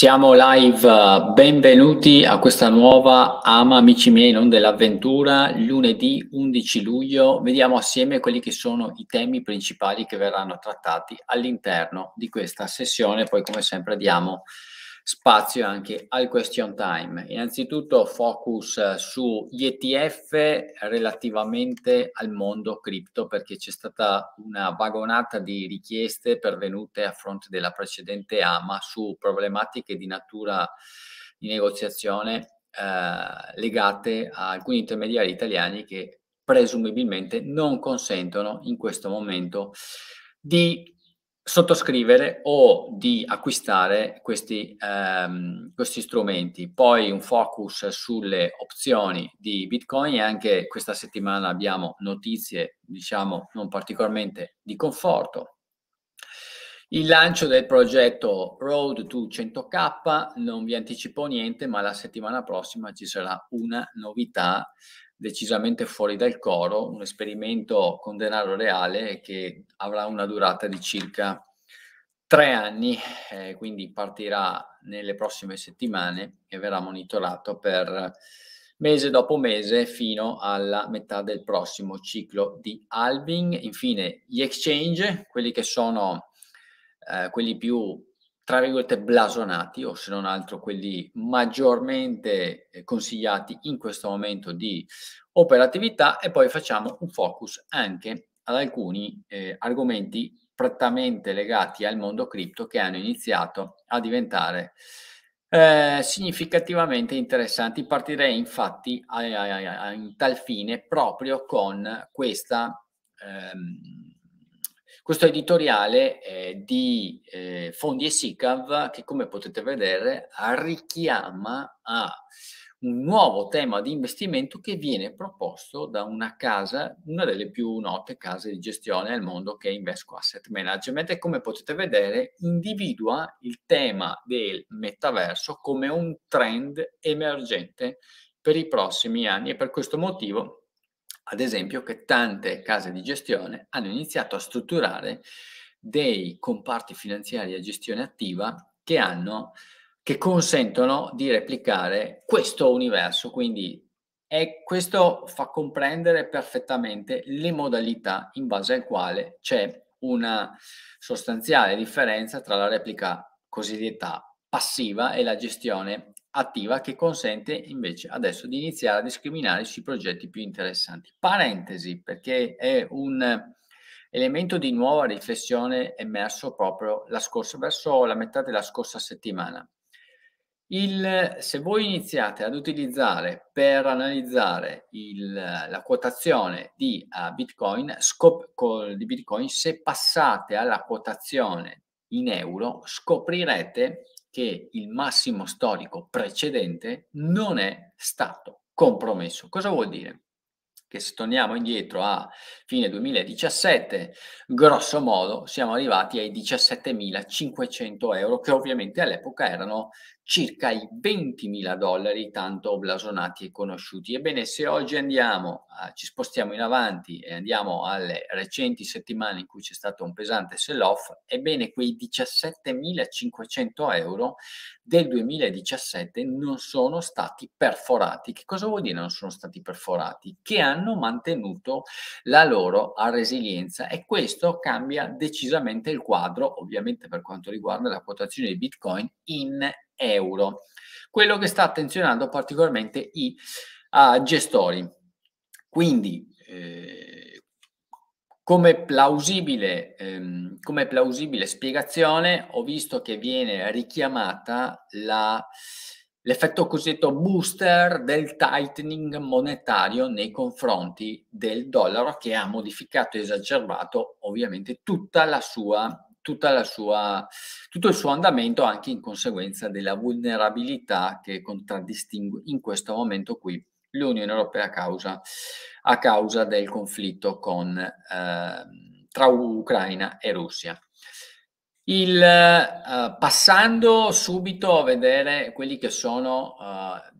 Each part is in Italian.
Siamo live, eh, benvenuti a questa nuova Ama Amici miei, non dell'avventura, lunedì 11 luglio. Vediamo assieme quelli che sono i temi principali che verranno trattati all'interno di questa sessione. Poi come sempre diamo spazio anche al question time. Innanzitutto focus eh, sugli ETF relativamente al mondo cripto perché c'è stata una vagonata di richieste pervenute a fronte della precedente AMA su problematiche di natura di negoziazione eh, legate a alcuni intermediari italiani che presumibilmente non consentono in questo momento di sottoscrivere o di acquistare questi, ehm, questi, strumenti. Poi un focus sulle opzioni di Bitcoin e anche questa settimana abbiamo notizie, diciamo, non particolarmente di conforto. Il lancio del progetto Road to 100k, non vi anticipo niente, ma la settimana prossima ci sarà una novità decisamente fuori dal coro, un esperimento con denaro reale che avrà una durata di circa tre anni, eh, quindi partirà nelle prossime settimane e verrà monitorato per mese dopo mese fino alla metà del prossimo ciclo di halving. Infine, gli exchange, quelli che sono eh, quelli più tra virgolette blasonati o se non altro quelli maggiormente eh, consigliati in questo momento di operatività e poi facciamo un focus anche ad alcuni eh, argomenti prettamente legati al mondo cripto che hanno iniziato a diventare eh, significativamente interessanti. Partirei infatti a, a, a, in tal fine proprio con questa ehm, questo editoriale eh, di eh, Fondi e SICAV, che come potete vedere richiama a un nuovo tema di investimento che viene proposto da una casa, una delle più note case di gestione al mondo che è Invesco Asset Management e come potete vedere individua il tema del metaverso come un trend emergente per i prossimi anni e per questo motivo ad esempio, che tante case di gestione hanno iniziato a strutturare dei comparti finanziari a gestione attiva che hanno che consentono di replicare questo universo, quindi e questo fa comprendere perfettamente le modalità in base al quale c'è una sostanziale differenza tra la replica cosiddetta passiva e la gestione attiva che consente invece adesso di iniziare a discriminare sui progetti più interessanti. Parentesi, perché è un elemento di nuova riflessione emerso proprio la scorsa, verso la metà della scorsa settimana. Il, se voi iniziate ad utilizzare per analizzare il, la quotazione di uh, Bitcoin, scop- col, di Bitcoin, se passate alla quotazione in euro, scoprirete che il massimo storico precedente non è stato compromesso. Cosa vuol dire? Che se torniamo indietro a fine 2017, grosso modo siamo arrivati ai 17.500 euro, che ovviamente all'epoca erano circa i 20.000 dollari tanto blasonati e conosciuti. Ebbene, se oggi andiamo, a, ci spostiamo in avanti e andiamo alle recenti settimane in cui c'è stato un pesante sell-off, ebbene quei 17.500 euro del 2017 non sono stati perforati. Che cosa vuol dire non sono stati perforati? Che hanno mantenuto la loro resilienza e questo cambia decisamente il quadro, ovviamente per quanto riguarda la quotazione di Bitcoin in euro, quello che sta attenzionando particolarmente i uh, gestori. Quindi, eh, come plausibile, ehm, plausibile spiegazione, ho visto che viene richiamata la, l'effetto cosiddetto booster del tightening monetario nei confronti del dollaro che ha modificato e esacerbato ovviamente tutta la sua tutta la sua, tutto il suo andamento anche in conseguenza della vulnerabilità che contraddistingue in questo momento qui l'Unione Europea a causa, a causa del conflitto con, eh, tra Ucraina e Russia. Il, eh, passando subito a vedere quelli che sono eh,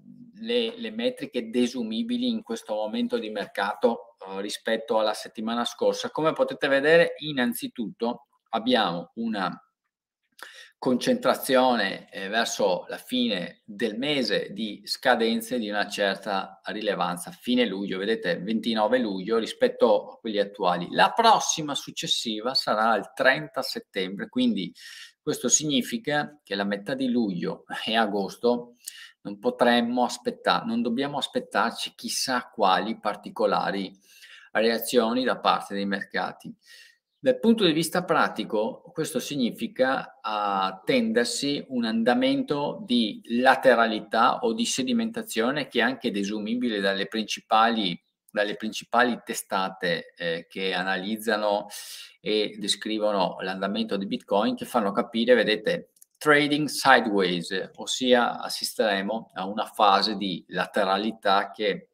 le, le, metriche desumibili in questo momento di mercato eh, rispetto alla settimana scorsa, come potete vedere innanzitutto abbiamo una concentrazione eh, verso la fine del mese di scadenze di una certa rilevanza, fine luglio, vedete 29 luglio rispetto a quelli attuali. La prossima successiva sarà il 30 settembre, quindi questo significa che la metà di luglio e agosto non potremmo aspettare, non dobbiamo aspettarci chissà quali particolari reazioni da parte dei mercati. Dal punto di vista pratico, questo significa attendersi ah, un andamento di lateralità o di sedimentazione che è anche desumibile dalle principali, dalle principali testate eh, che analizzano e descrivono l'andamento di Bitcoin, che fanno capire, vedete, trading sideways, ossia assisteremo a una fase di lateralità che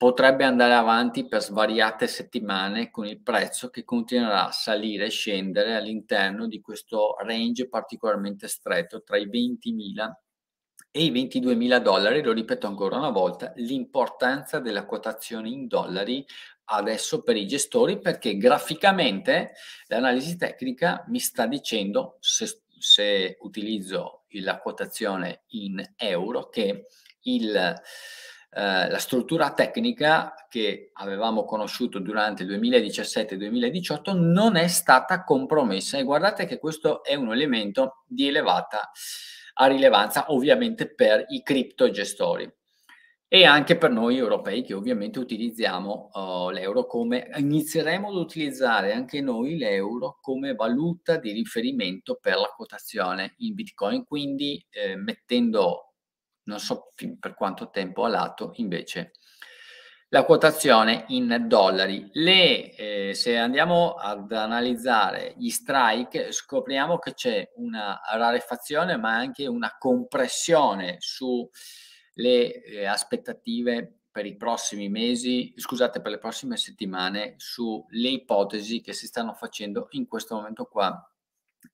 potrebbe andare avanti per svariate settimane con il prezzo che continuerà a salire e scendere all'interno di questo range particolarmente stretto tra i 20.000 e i 22.000 dollari. Lo ripeto ancora una volta, l'importanza della quotazione in dollari adesso per i gestori perché graficamente l'analisi tecnica mi sta dicendo se, se utilizzo la quotazione in euro che il eh, la struttura tecnica che avevamo conosciuto durante il 2017-2018 non è stata compromessa e guardate che questo è un elemento di elevata rilevanza ovviamente per i criptogestori e anche per noi europei che ovviamente utilizziamo uh, l'euro come inizieremo ad utilizzare anche noi l'euro come valuta di riferimento per la quotazione in bitcoin quindi eh, mettendo non so per quanto tempo a lato invece la quotazione in dollari. Le, eh, se andiamo ad analizzare gli strike, scopriamo che c'è una rarefazione, ma anche una compressione sulle eh, aspettative per i prossimi mesi, scusate, per le prossime settimane, sulle ipotesi che si stanno facendo in questo momento qua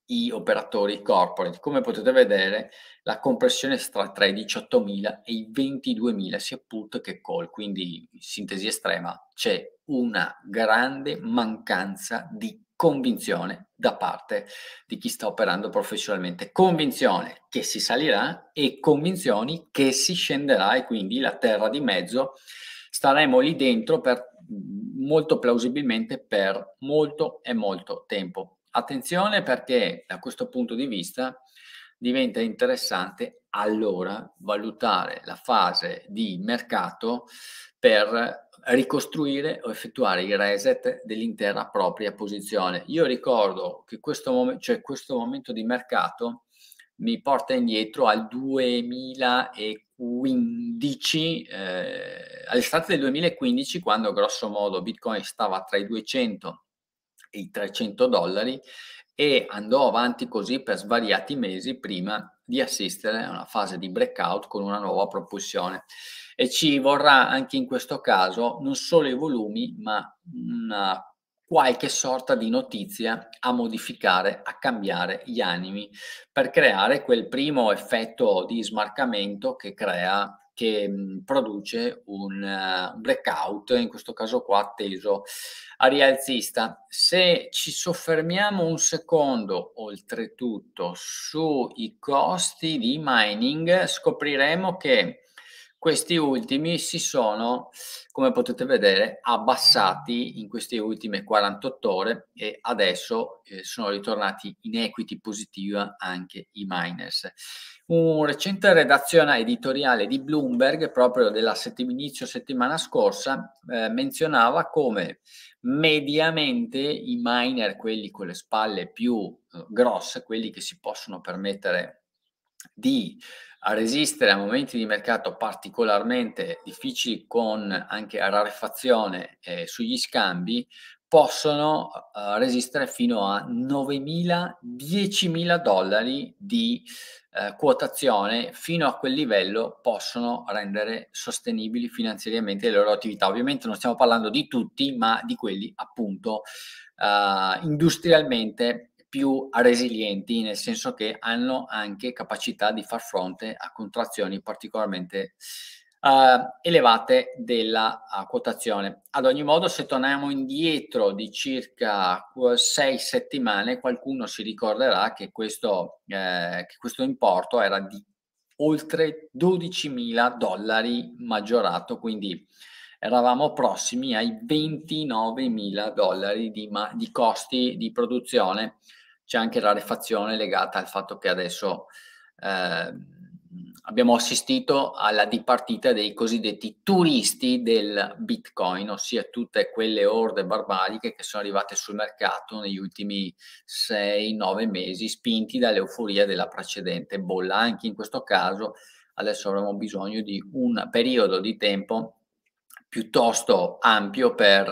i operatori corporate. Come potete vedere, la compressione sta tra i 18.000 e i 22.000, sia put che call, quindi in sintesi estrema c'è una grande mancanza di convinzione da parte di chi sta operando professionalmente. Convinzione che si salirà e convinzioni che si scenderà e quindi la terra di mezzo staremo lì dentro per molto plausibilmente per molto e molto tempo Attenzione perché da questo punto di vista diventa interessante allora valutare la fase di mercato per ricostruire o effettuare il reset dell'intera propria posizione. Io ricordo che questo, mom- cioè questo momento di mercato mi porta indietro al 2015, eh, all'estate del 2015, quando grosso modo Bitcoin stava tra i 200 i 300 dollari e andò avanti così per svariati mesi prima di assistere a una fase di breakout con una nuova propulsione. E ci vorrà anche in questo caso non solo i volumi, ma una qualche sorta di notizia a modificare, a cambiare gli animi per creare quel primo effetto di smarcamento che crea che mhmm, produce un, uh, un, breakout, in questo caso qua atteso a rialzista. Se ci soffermiamo un secondo oltretutto sui costi di mining, scopriremo che questi ultimi si sono, come potete vedere, abbassati in queste ultime 48 ore e adesso eh, sono ritornati in equity positiva anche i miners. Un recente redazione editoriale di Bloomberg, proprio settim- settimana scorsa, eh, menzionava come mediamente i miner, quelli con le spalle più eh, grosse, quelli che si possono permettere di a resistere a momenti di mercato particolarmente difficili con anche rarefazione eh, sugli scambi, possono eh, resistere fino a 9.000-10.000 dollari di eh, quotazione, fino a quel livello possono rendere sostenibili finanziariamente le loro attività. Ovviamente non stiamo parlando di tutti, ma di quelli appunto eh, industrialmente più resilienti, nel senso che hanno anche capacità di far fronte a contrazioni particolarmente uh, elevate della uh, quotazione. Ad ogni modo, se torniamo indietro di circa sei settimane, qualcuno si ricorderà che questo, eh, che questo importo era di oltre 12 mila dollari maggiorato, quindi eravamo prossimi ai 29 mila dollari di, ma- di, costi di produzione. C'è anche la refazione legata al fatto che adesso eh, abbiamo assistito alla dipartita dei cosiddetti turisti del Bitcoin, ossia tutte quelle orde barbariche che sono arrivate sul mercato negli ultimi 6-9 mesi, spinti dall'euforia della precedente bolla. Anche in questo caso adesso avremo bisogno di un periodo di tempo piuttosto ampio per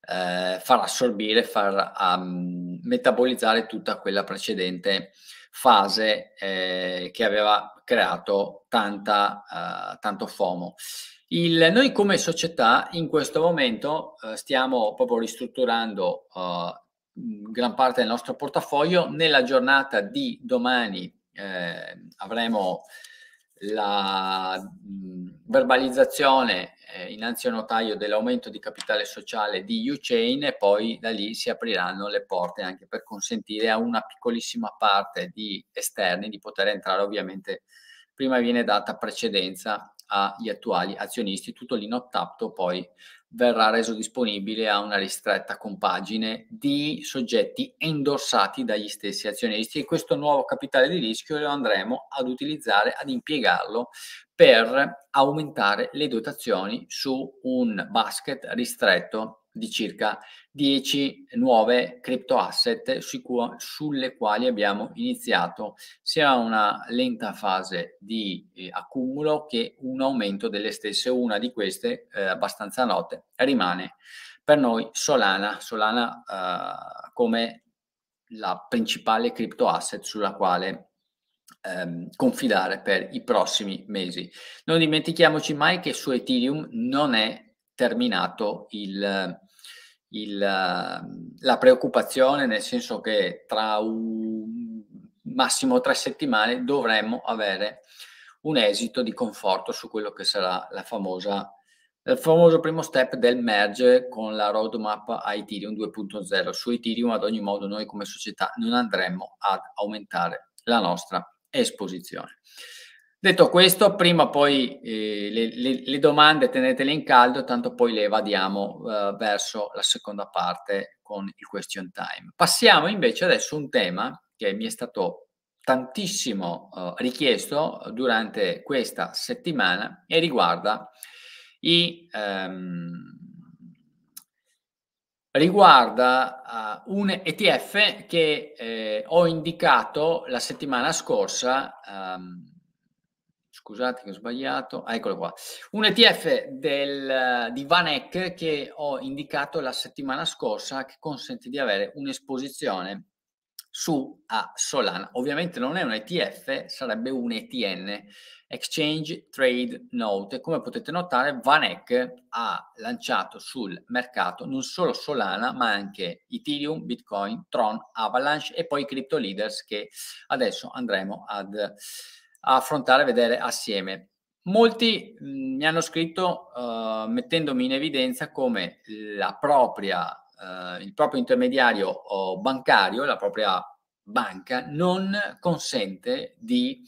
eh, far assorbire, far um, metabolizzare tutta quella precedente fase eh, che aveva creato tanta, uh, tanto FOMO. Il, noi come società in questo momento uh, stiamo proprio ristrutturando uh, gran parte del nostro portafoglio. Nella giornata di domani avremo la verbalizzazione eh, innanzi a notaio dell'aumento di capitale sociale di UChain e poi da lì si apriranno le porte anche per consentire a una piccolissima parte di esterni di poter entrare ovviamente prima viene data precedenza agli attuali azionisti tutto lì nottapto poi verrà reso disponibile a una ristretta compagine di soggetti endorsati dagli stessi azionisti e questo nuovo capitale di rischio lo andremo ad utilizzare, ad impiegarlo per aumentare le dotazioni su un basket ristretto di circa 10 nuove crypto asset cu- sulle quali abbiamo iniziato sia una lenta fase di eh, accumulo che un aumento delle stesse. Una di queste, eh, abbastanza note, rimane per noi Solana, Solana eh, come la principale crypto asset sulla quale Ehm, confidare per i prossimi mesi. Non dimentichiamoci mai che su Ethereum non è terminato il, il, ehm, la preoccupazione, nel senso che tra un massimo tre settimane dovremmo avere un esito di conforto su quello che sarà la famosa, il famoso primo step del merge con la roadmap a Ethereum 2.0. Su Ethereum ad ogni modo noi come società non andremo ad aumentare la nostra esposizione. Detto questo, prima o poi eh, le, le, le, domande tenetele in caldo, tanto poi le evadiamo eh, verso la seconda parte con il question time. Passiamo invece adesso a un tema che mi è stato tantissimo eh, richiesto durante questa settimana e riguarda i... Ehm, riguarda uh, un ETF che eh, ho indicato la settimana scorsa um, Scusate che ho sbagliato. Ah, eccolo qua. Un ETF del, di Vanek che ho indicato la settimana scorsa che consente di avere un'esposizione su a Solana. Ovviamente non è un ETF, sarebbe un ETN, Exchange Trade Note. Come potete notare, Vanek ha lanciato sul mercato non solo Solana, ma anche Ethereum, Bitcoin, Tron, Avalanche e poi Crypto Leaders che adesso andremo ad affrontare e vedere assieme. Molti mh, mi hanno scritto uh, mettendomi in evidenza come propria, uh, il proprio intermediario bancario, la propria banca, non consente di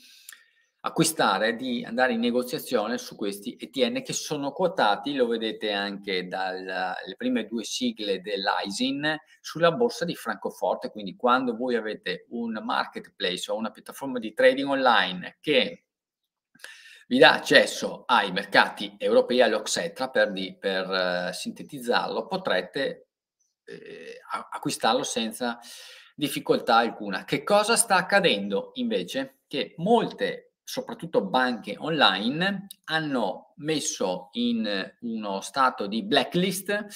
acquistare, di andare in negoziazione su questi ETN che sono quotati, lo vedete anche dalle prime due sigle dell'ISIN, sulla borsa di Francoforte. Quindi quando voi avete un marketplace o una piattaforma di trading online che vi dà accesso ai mercati europei, all'Oxetra, per, di, per uh, sintetizzarlo, potrete eh, acquistarlo senza difficoltà alcuna. Che cosa sta accadendo invece? Che molte soprattutto banche online, hanno messo in eh, uno stato di blacklist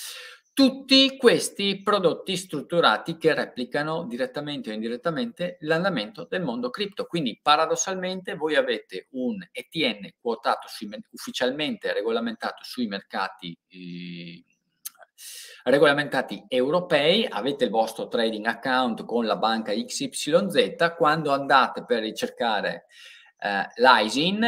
tutti questi prodotti strutturati che replicano direttamente o indirettamente l'andamento del mondo cripto. Quindi paradossalmente voi avete un ETN quotato sui, ufficialmente regolamentato sui mercati eh, regolamentati europei, avete il vostro trading account con la banca XYZ, quando andate per ricercare eh, l'ISIN,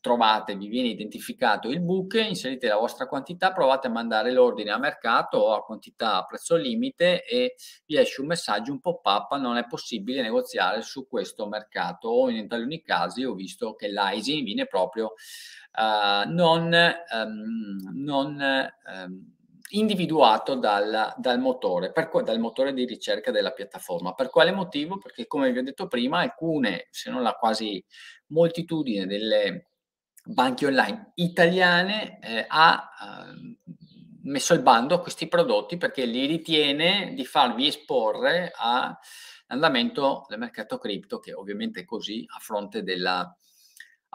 trovate, vi viene identificato il book, inserite la vostra quantità, provate a mandare l'ordine a mercato o a quantità a prezzo limite e vi esce un messaggio, un pop-up, non è possibile negoziare su questo mercato o in taluni casi ho visto che l'ISIN viene proprio eh, non, ehm, non ehm, individuato dal, dal motore, per, dal motore di ricerca della piattaforma. Per quale motivo? Perché, come vi ho detto prima, alcune, se non la quasi moltitudine delle banche online italiane eh, ha eh, messo il bando a questi prodotti perché li ritiene di farvi esporre all'andamento del mercato cripto, che ovviamente è così a fronte della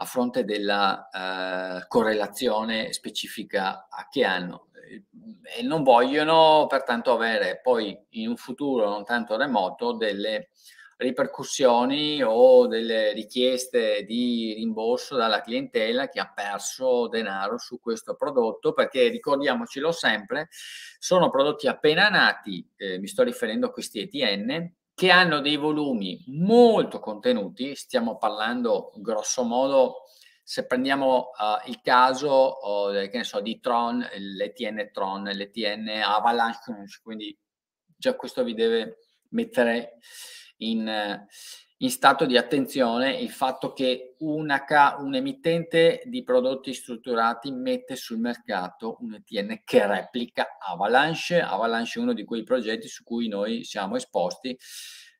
a fronte della eh, correlazione specifica a che hanno e non vogliono pertanto avere poi in un futuro non tanto remoto delle ripercussioni o delle richieste di rimborso dalla clientela che ha perso denaro su questo prodotto perché ricordiamocelo sempre sono prodotti appena nati eh, mi sto riferendo a questi ETN che hanno dei volumi molto contenuti, stiamo parlando grosso modo, se prendiamo uh, il caso uh, che ne so, di Tron, l'ETN Tron, l'ETN Avalanche, quindi già questo vi deve mettere in, eh, in stato di attenzione il fatto che una, un emittente di prodotti strutturati mette sul mercato un ETN che replica Avalanche. Avalanche è uno di quei progetti su cui noi siamo esposti.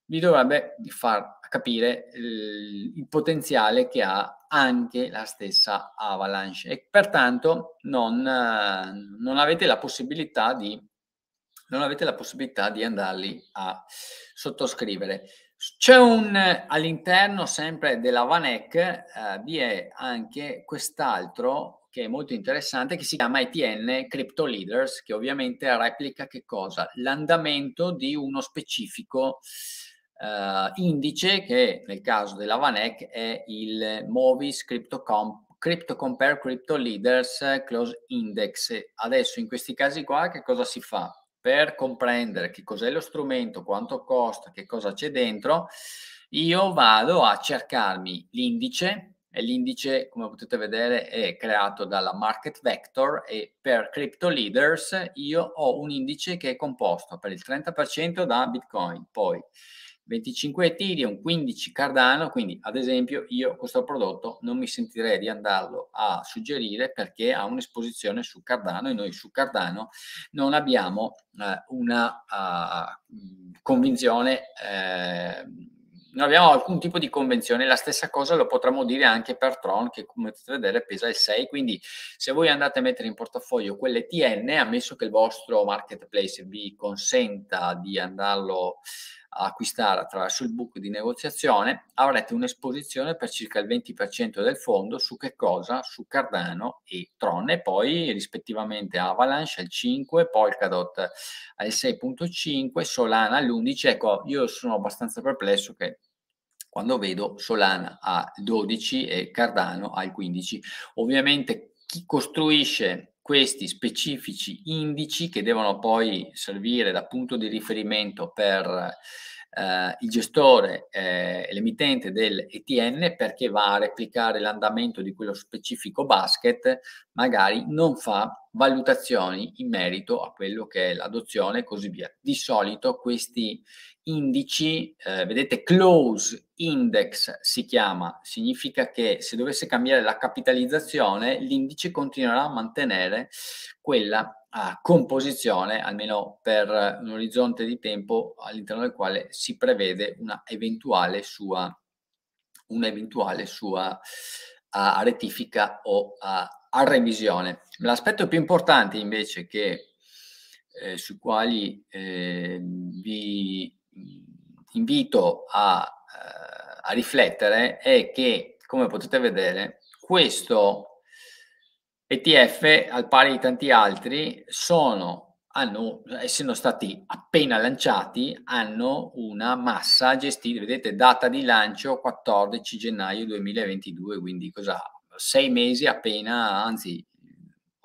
Vi dovrebbe far capire il, eh, il potenziale che ha anche la stessa Avalanche e pertanto non, non avete la possibilità di non avete la possibilità di andarli a sottoscrivere. C'è un all'interno sempre della VANEC, eh, vi è anche quest'altro che è molto interessante che si chiama ETN Crypto Leaders, che ovviamente replica che cosa? L'andamento di uno specifico eh, indice che nel caso della VANEC è il Movis Crypto, Comp- Crypto Compare Crypto Leaders Close Index. Adesso in questi casi qua che cosa si fa? per comprendere che cos'è lo strumento, quanto costa, che cosa c'è dentro, io vado a cercarmi l'indice e l'indice, come potete vedere, è creato dalla Market Vector e per Crypto Leaders io ho un indice che è composto per il 30% da Bitcoin, poi 25 Ethereum, 15 Cardano, quindi ad esempio io questo prodotto non mi sentirei di andarlo a suggerire perché ha un'esposizione su Cardano e noi su Cardano non abbiamo eh, una uh, convinzione, eh, non abbiamo alcun tipo di convenzione, la stessa cosa lo potremmo dire anche per Tron che come potete vedere pesa il 6, quindi se voi andate a mettere in portafoglio quell'ETN, ammesso che il vostro marketplace vi consenta di andarlo acquistare attraverso il book di negoziazione, avrete un'esposizione per circa il 20% del fondo su che cosa? Su Cardano e Tron e poi rispettivamente Avalanche al 5, Polkadot al eh, 6.5, Solana all'11. Ecco, io sono abbastanza perplesso che quando vedo Solana al 12 e Cardano al 15. Ovviamente chi costruisce questi specifici indici che devono poi servire da punto di riferimento per eh, il gestore, eh, l'emittente dell'ETN perché va a replicare l'andamento di quello specifico basket, magari non fa valutazioni in merito a quello che è l'adozione e così via. Di solito questi indici, eh, vedete, close index si chiama, significa che se dovesse cambiare la capitalizzazione, l'indice continuerà a mantenere quella a composizione, almeno per un orizzonte di tempo all'interno del quale si prevede una eventuale sua, una eventuale sua a, a rettifica o a, a, revisione. L'aspetto più importante invece che, eh, su quali eh, vi invito a, eh, a riflettere è che, come potete vedere, questo ETF, al pari di tanti altri, sono, hanno, essendo stati appena lanciati, hanno una massa gestita, vedete, data di lancio 14 gennaio 2022, quindi cosa? Sei mesi appena, anzi,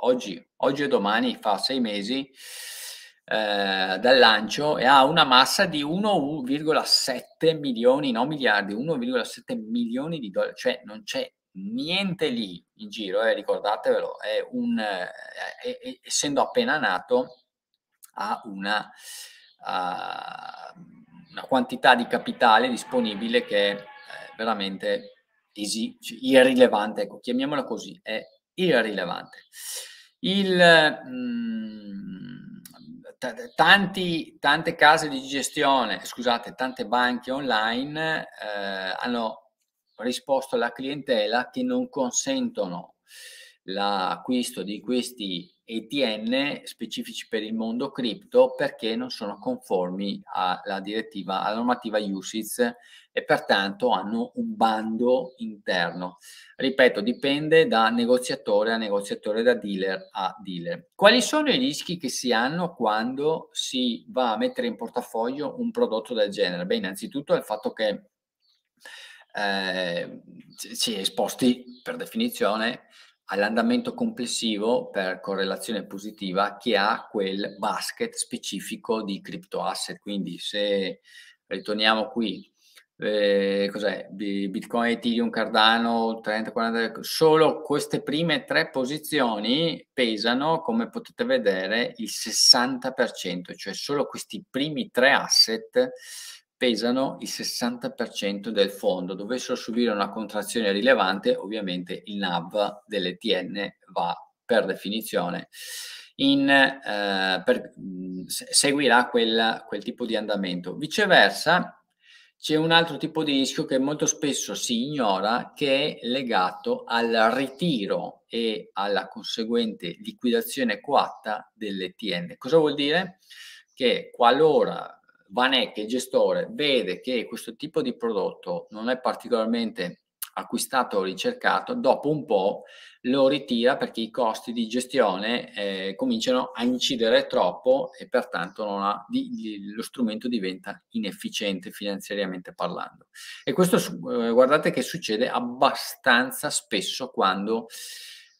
oggi, oggi e domani fa sei mesi eh, dal lancio e ha una massa di 1,7 milioni, no miliardi, 1,7 milioni di dollari, cioè non c'è niente lì in giro, eh, ricordatevelo, è un, eh, eh, essendo appena nato ha una, uh, una, quantità di capitale disponibile che è eh, veramente isi, cioè, irrilevante, ecco, chiamiamola così, è irrilevante. Il, mh, mm, t- tanti, tante case di gestione, scusate, tante banche online eh, hanno risposto alla clientela che non consentono l'acquisto di questi ETN specifici per il mondo cripto perché non sono conformi alla direttiva, alla normativa USIS e pertanto hanno un bando interno. Ripeto, dipende da negoziatore a negoziatore, da dealer a dealer. Quali sono i rischi che si hanno quando si va a mettere in portafoglio un prodotto del genere? Beh, innanzitutto il fatto che eh, si è esposti per definizione all'andamento complessivo per correlazione positiva che ha quel basket specifico di crypto asset. Quindi se ritorniamo qui, eh, cos'è? Bitcoin, Ethereum, Cardano, 30, 40, solo queste prime tre posizioni pesano, come potete vedere, il 60%, cioè solo questi primi tre asset pesano il 60% del fondo. Dovessero subire una contrazione rilevante, ovviamente il NAV dell'ETN va per definizione in, eh, per, mm, seguirà quel, quel tipo di andamento. Viceversa, c'è un altro tipo di rischio che molto spesso si ignora che è legato al ritiro e alla conseguente liquidazione coatta dell'ETN. Cosa vuol dire? Che qualora Vanek, il gestore, vede che questo tipo di prodotto non è particolarmente acquistato o ricercato, dopo un po' lo ritira perché i costi di gestione eh, cominciano a incidere troppo e pertanto ha, di, di, lo strumento diventa inefficiente finanziariamente parlando. E questo eh, guardate che succede abbastanza spesso quando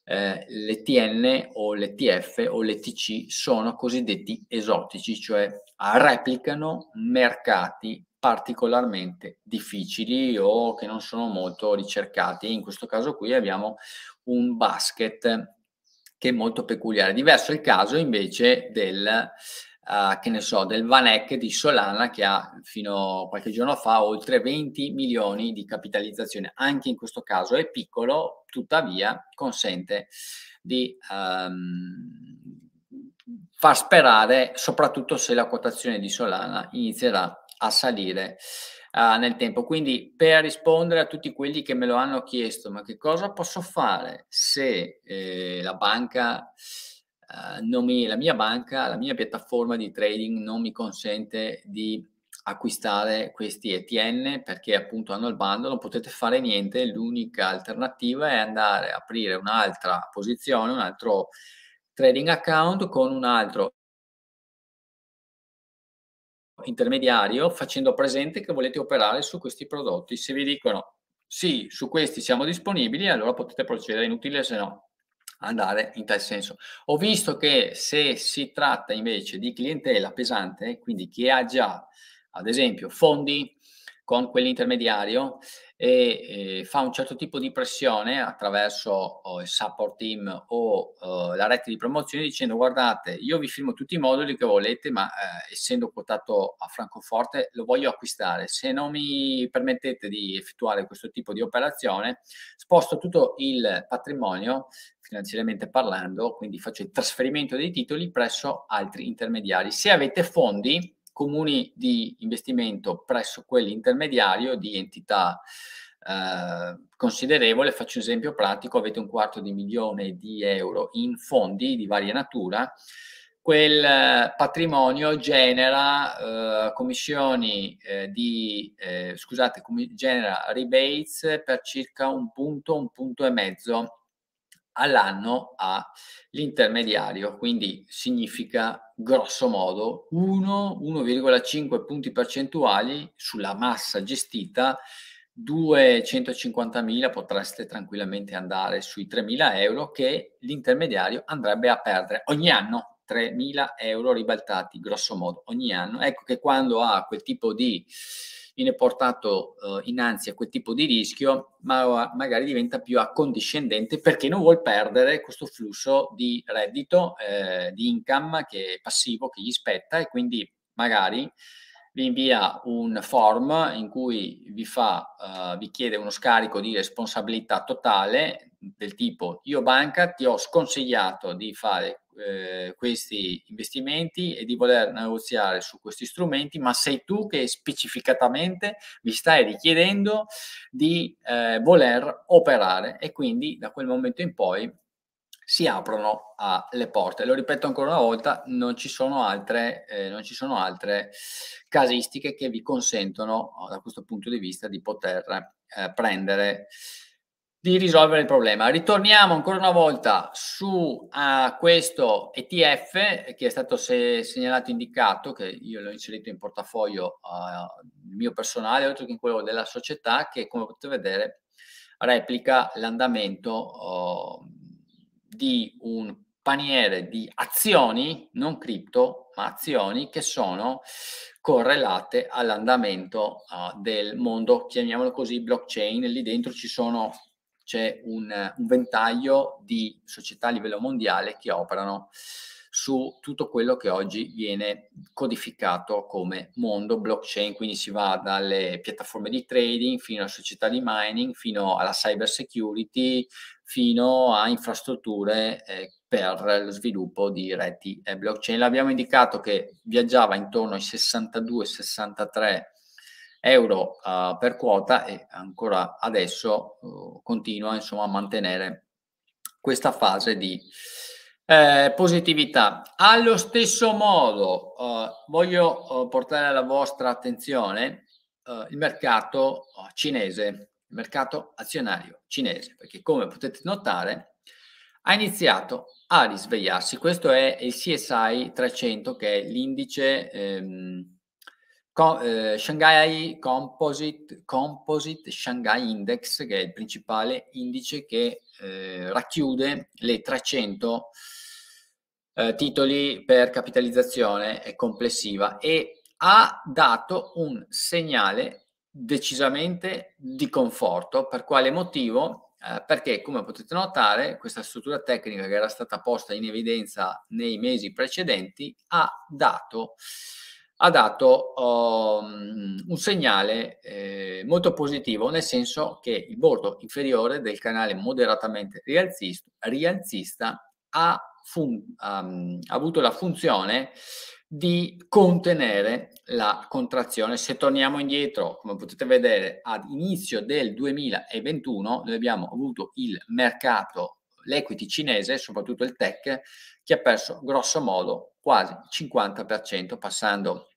eh, TN o le TF o le TC sono cosiddetti esotici, cioè replicano mercati particolarmente difficili o che non sono molto ricercati. In questo caso qui abbiamo un basket che è molto peculiare. Diverso il caso invece del, uh, che ne so, del Vanek di Solana che ha fino a qualche giorno fa oltre 20 milioni di capitalizzazione. Anche in questo caso è piccolo, tuttavia consente di, um, far sperare, soprattutto se la quotazione di Solana inizierà a salire uh, nel tempo. Quindi per rispondere a tutti quelli che me lo hanno chiesto, ma che cosa posso fare se eh, la banca... Uh, non mi, la mia banca, la mia piattaforma di trading non mi consente di acquistare questi ETN perché appunto hanno il bando, non potete fare niente, l'unica alternativa è andare a aprire un'altra posizione, un altro trading account con un altro intermediario facendo presente che volete operare su questi prodotti. Se vi dicono sì, su questi siamo disponibili, allora potete procedere, è inutile se no andare in tal senso. Ho visto che se si tratta invece di clientela pesante, quindi chi ha già ad esempio fondi con quell'intermediario e eh, fa un certo tipo di pressione attraverso oh, il support team o oh, la rete di promozione dicendo guardate io vi firmo tutti i moduli che volete ma eh, essendo quotato a Francoforte lo voglio acquistare se non mi permettete di effettuare questo tipo di operazione sposto tutto il patrimonio finanziariamente parlando quindi faccio il trasferimento dei titoli presso altri intermediari se avete fondi comuni di investimento presso quelli intermediario di entità eh, considerevole. Faccio un esempio pratico, avete un quarto di milione di euro in fondi di varia natura, quel eh, patrimonio genera eh, commissioni eh, di, eh, scusate, com- genera rebates per circa un punto, un punto e mezzo all'anno all'intermediario, quindi significa grosso modo 1,5 punti percentuali sulla massa gestita, 250.000 potreste tranquillamente andare sui 3.000 euro che l'intermediario andrebbe a perdere ogni anno. 3.000 euro ribaltati grosso modo ogni anno. Ecco che quando ha quel tipo di viene portato eh, innanzi a quel tipo di rischio, ma magari diventa più accondiscendente perché non vuol perdere questo flusso di reddito, eh, di income che è passivo, che gli spetta e quindi magari vi invia un form in cui vi, fa, uh, vi chiede uno scarico di responsabilità totale del tipo io banca ti ho sconsigliato di fare eh, questi investimenti e di voler negoziare su questi strumenti, ma sei tu che specificatamente mi stai richiedendo di eh, voler operare e quindi da quel momento in poi si aprono alle porte. Lo ripeto ancora una volta, non ci sono altre, eh, non ci sono altre casistiche che vi consentono da questo punto di vista di poter eh, prendere di risolvere il problema. Ritorniamo ancora una volta su uh, questo ETF che è stato se- segnalato indicato, che io l'ho inserito in portafoglio uh, mio personale, oltre che in quello della società, che come potete vedere replica l'andamento uh, di un paniere di azioni, non cripto, ma azioni che sono correlate all'andamento ah, del mondo, chiamiamolo così, blockchain. Lì dentro ci sono c'è un, un, ventaglio di società a livello mondiale che operano su tutto quello che oggi viene codificato come mondo blockchain, quindi si va dalle piattaforme di trading fino a società di mining, fino alla cyber security, fino a infrastrutture eh, per lo sviluppo di reti blockchain. L'abbiamo indicato che viaggiava intorno ai 62-63 euro uh, per quota e ancora adesso uh, continua insomma, a mantenere questa fase di eh, positività. Allo stesso modo uh, voglio portare alla vostra attenzione il mercato cinese, il mercato azionario cinese, perché come potete notare ha iniziato a risvegliarsi. Questo è il CSI 300 che è l'indice ehm, Co- eh, Shanghai Composite, Composite, Shanghai Index, che è il principale indice che eh, racchiude le 300 eh, titoli per capitalizzazione complessiva e ha dato un segnale decisamente di conforto. Per quale motivo? Eh, perché, come potete notare, questa struttura tecnica che era stata posta in evidenza nei mesi precedenti ha dato ha dato um, un segnale eh, molto positivo, nel senso che il bordo inferiore del canale moderatamente rialzista, ha, fun- um, ha avuto la funzione di contenere la contrazione. Se torniamo indietro, come potete vedere, ad inizio del 2021 noi abbiamo avuto il mercato, l'equity cinese, soprattutto il tech, che ha perso grosso modo quasi il 50%, passando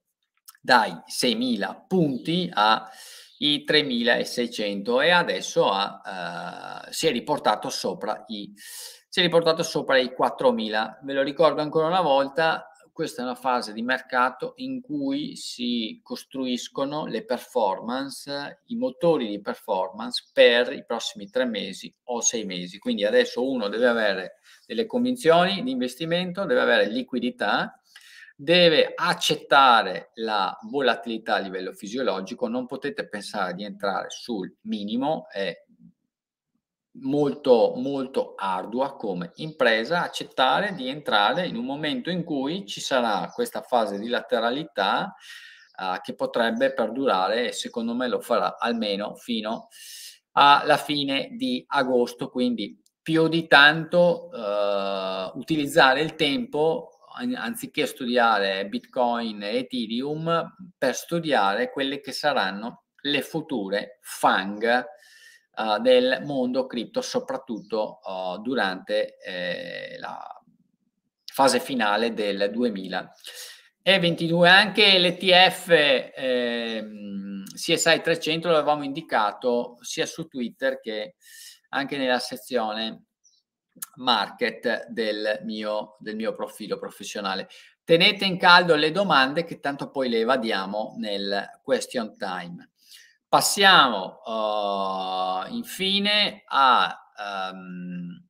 dai 6.000 punti ai 3.600 e adesso ha, eh, si, è sopra i, si è riportato sopra i 4.000. Ve lo ricordo ancora una volta, questa è una fase di mercato in cui si costruiscono le performance, i motori di performance per i prossimi tre mesi o sei mesi. Quindi adesso uno deve avere delle convinzioni di investimento, deve avere liquidità, deve accettare la volatilità a livello fisiologico, non potete pensare di entrare sul minimo e molto, molto ardua come impresa accettare di entrare in un momento in cui ci sarà questa fase di lateralità eh, che potrebbe perdurare e secondo me lo farà almeno fino alla fine di agosto, quindi più di tanto eh, utilizzare il tempo anziché studiare Bitcoin e Ethereum per studiare quelle che saranno le future FANG uh, del mondo cripto, soprattutto uh, durante eh, la fase finale del 2022. Anche l'ETF eh, CSI 300 l'avevamo indicato sia su Twitter che anche nella sezione market del mio, del mio profilo professionale. Tenete in caldo le domande che tanto poi le evadiamo nel question time. Passiamo uh, infine a um,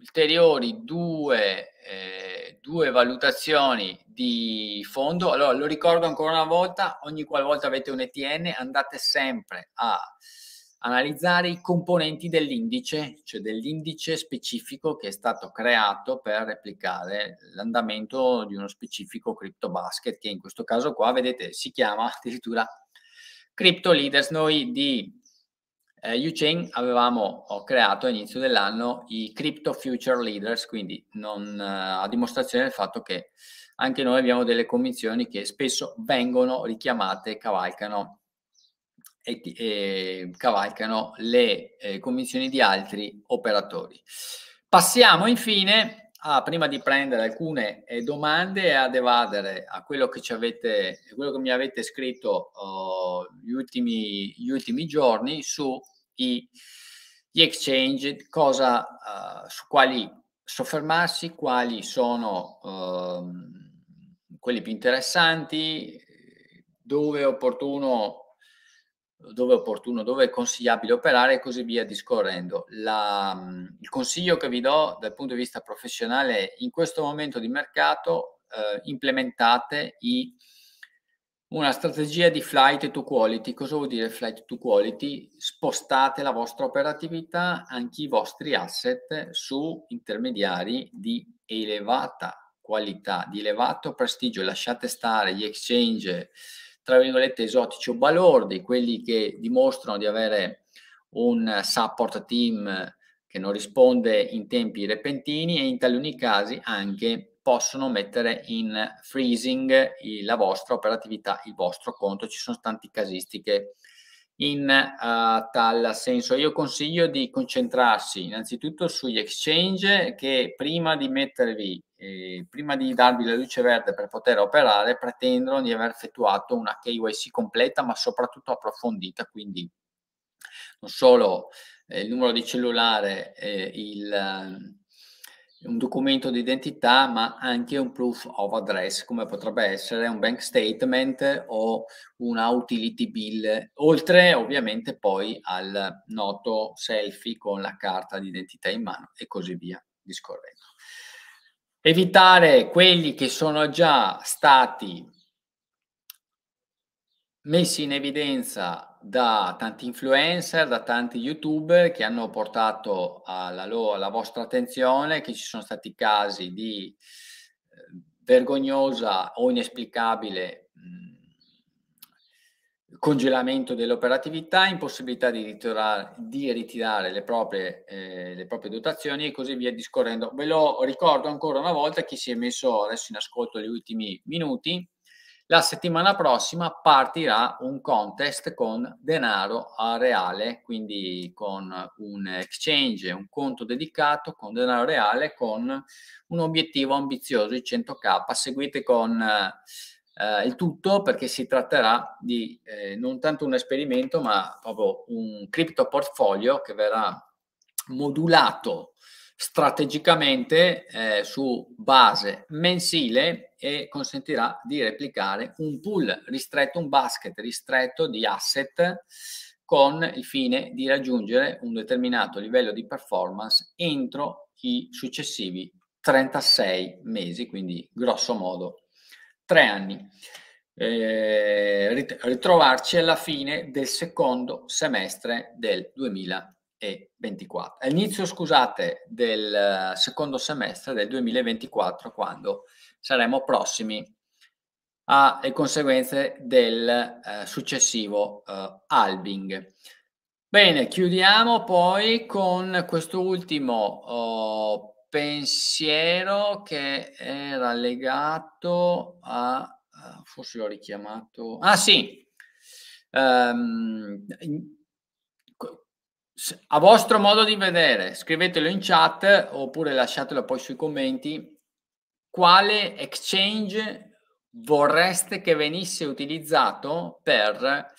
ulteriori due, eh, due, valutazioni di fondo. Allora, lo ricordo ancora una volta, ogni qualvolta avete un ETN andate sempre a analizzare i componenti dell'indice, cioè dell'indice specifico che è stato creato per replicare l'andamento di uno specifico crypto basket che in questo caso qua vedete si chiama addirittura Crypto Leaders, noi di eh, Yuchain avevamo creato all'inizio dell'anno i Crypto Future Leaders, quindi non, eh, a dimostrazione del fatto che anche noi abbiamo delle commissioni che spesso vengono richiamate, cavalcano, e, e cavalcano le eh, commissioni di altri operatori. Passiamo infine a, ah, prima di prendere alcune eh, domande, ad evadere a quello che, ci avete, quello che mi avete scritto uh, gli, ultimi, gli ultimi giorni sui exchange, cosa, uh, su quali soffermarsi, quali sono uh, quelli più interessanti, dove è opportuno dove è opportuno, dove è consigliabile operare e così via discorrendo. La, il consiglio che vi do dal punto di vista professionale è in questo momento di mercato eh, implementate i, una strategia di flight to quality. Cosa vuol dire flight to quality? Spostate la vostra operatività, anche i vostri asset su intermediari di elevata qualità, di elevato prestigio, lasciate stare gli exchange tra virgolette esotici o balordi, quelli che dimostrano di avere un support team che non risponde in tempi repentini e in taluni casi anche possono mettere in freezing la vostra operatività, il vostro conto. Ci sono tante casistiche in uh, tal senso. Io consiglio di concentrarsi innanzitutto sugli exchange che prima di mettervi, eh, prima di darvi la luce verde per poter operare, pretendono di aver effettuato una KYC completa ma soprattutto approfondita, quindi non solo eh, il numero di cellulare, eh, il un documento di identità, ma anche un proof of address, come potrebbe essere un bank statement o una utility bill, oltre ovviamente poi al noto selfie con la carta di identità in mano e così via discorrendo. Evitare quelli che sono già stati messi in evidenza da tanti influencer, da tanti youtuber che hanno portato alla, loro, alla vostra attenzione che ci sono stati casi di eh, vergognosa o inesplicabile mh, congelamento dell'operatività, impossibilità di ritirare, di ritirare le, proprie, eh, le proprie dotazioni e così via discorrendo. Ve lo ricordo ancora una volta, chi si è messo adesso in ascolto negli ultimi minuti, la settimana prossima partirà un contest con denaro reale, quindi con un exchange, un conto dedicato con denaro reale con un obiettivo ambizioso di 100k. Seguite con eh, il tutto perché si tratterà di eh, non tanto un esperimento, ma proprio un cripto portfolio che verrà modulato strategicamente eh, su base mensile e consentirà di replicare un pool ristretto, un basket ristretto di asset con il fine di raggiungere un determinato livello di performance entro i successivi 36 mesi, quindi grosso modo tre anni. Eh, ritrovarci alla fine del secondo semestre del 2020 e 24. All'inizio, scusate, del eh, secondo semestre del 2024, quando saremo prossimi alle conseguenze del eh, successivo eh, halving. Bene, chiudiamo poi con questo ultimo oh, pensiero che era legato a, eh, forse l'ho richiamato, ah sì, um, a vostro modo di vedere, scrivetelo in chat oppure lasciatelo poi sui commenti, quale exchange vorreste che venisse utilizzato per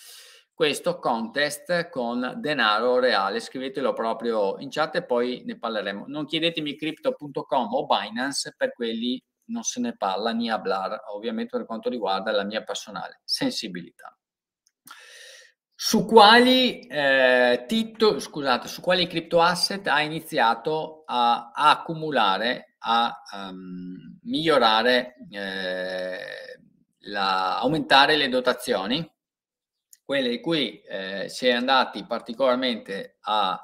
questo contest con denaro reale? Scrivetelo proprio in chat e poi ne parleremo. Non chiedetemi crypto.com o Binance per quelli non se ne parla ni a blar, ovviamente per quanto riguarda la mia personale sensibilità. Su quali, eh, titoli, scusate, su quali crypto asset ha iniziato a, a accumulare, a um, migliorare, eh, la, aumentare le dotazioni? Quelle di cui eh, si è andati particolarmente a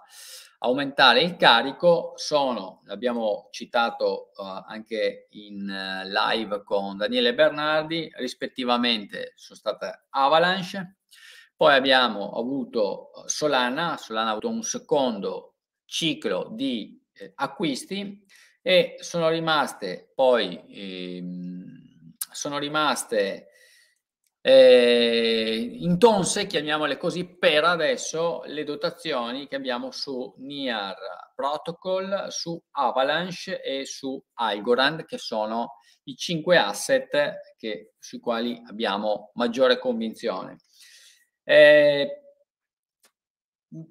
aumentare il carico sono, l'abbiamo citato uh, anche in uh, live con Daniele Bernardi, rispettivamente sono state Avalanche, poi abbiamo avuto eh, Solana, Solana ha avuto un secondo ciclo di eh, acquisti e sono rimaste poi ehm, sono rimaste eh, intonse, chiamiamole così, per adesso le dotazioni che abbiamo su NIAR Protocol, su Avalanche e su Algorand, che sono i cinque asset che, sui quali abbiamo maggiore convinzione. Eh,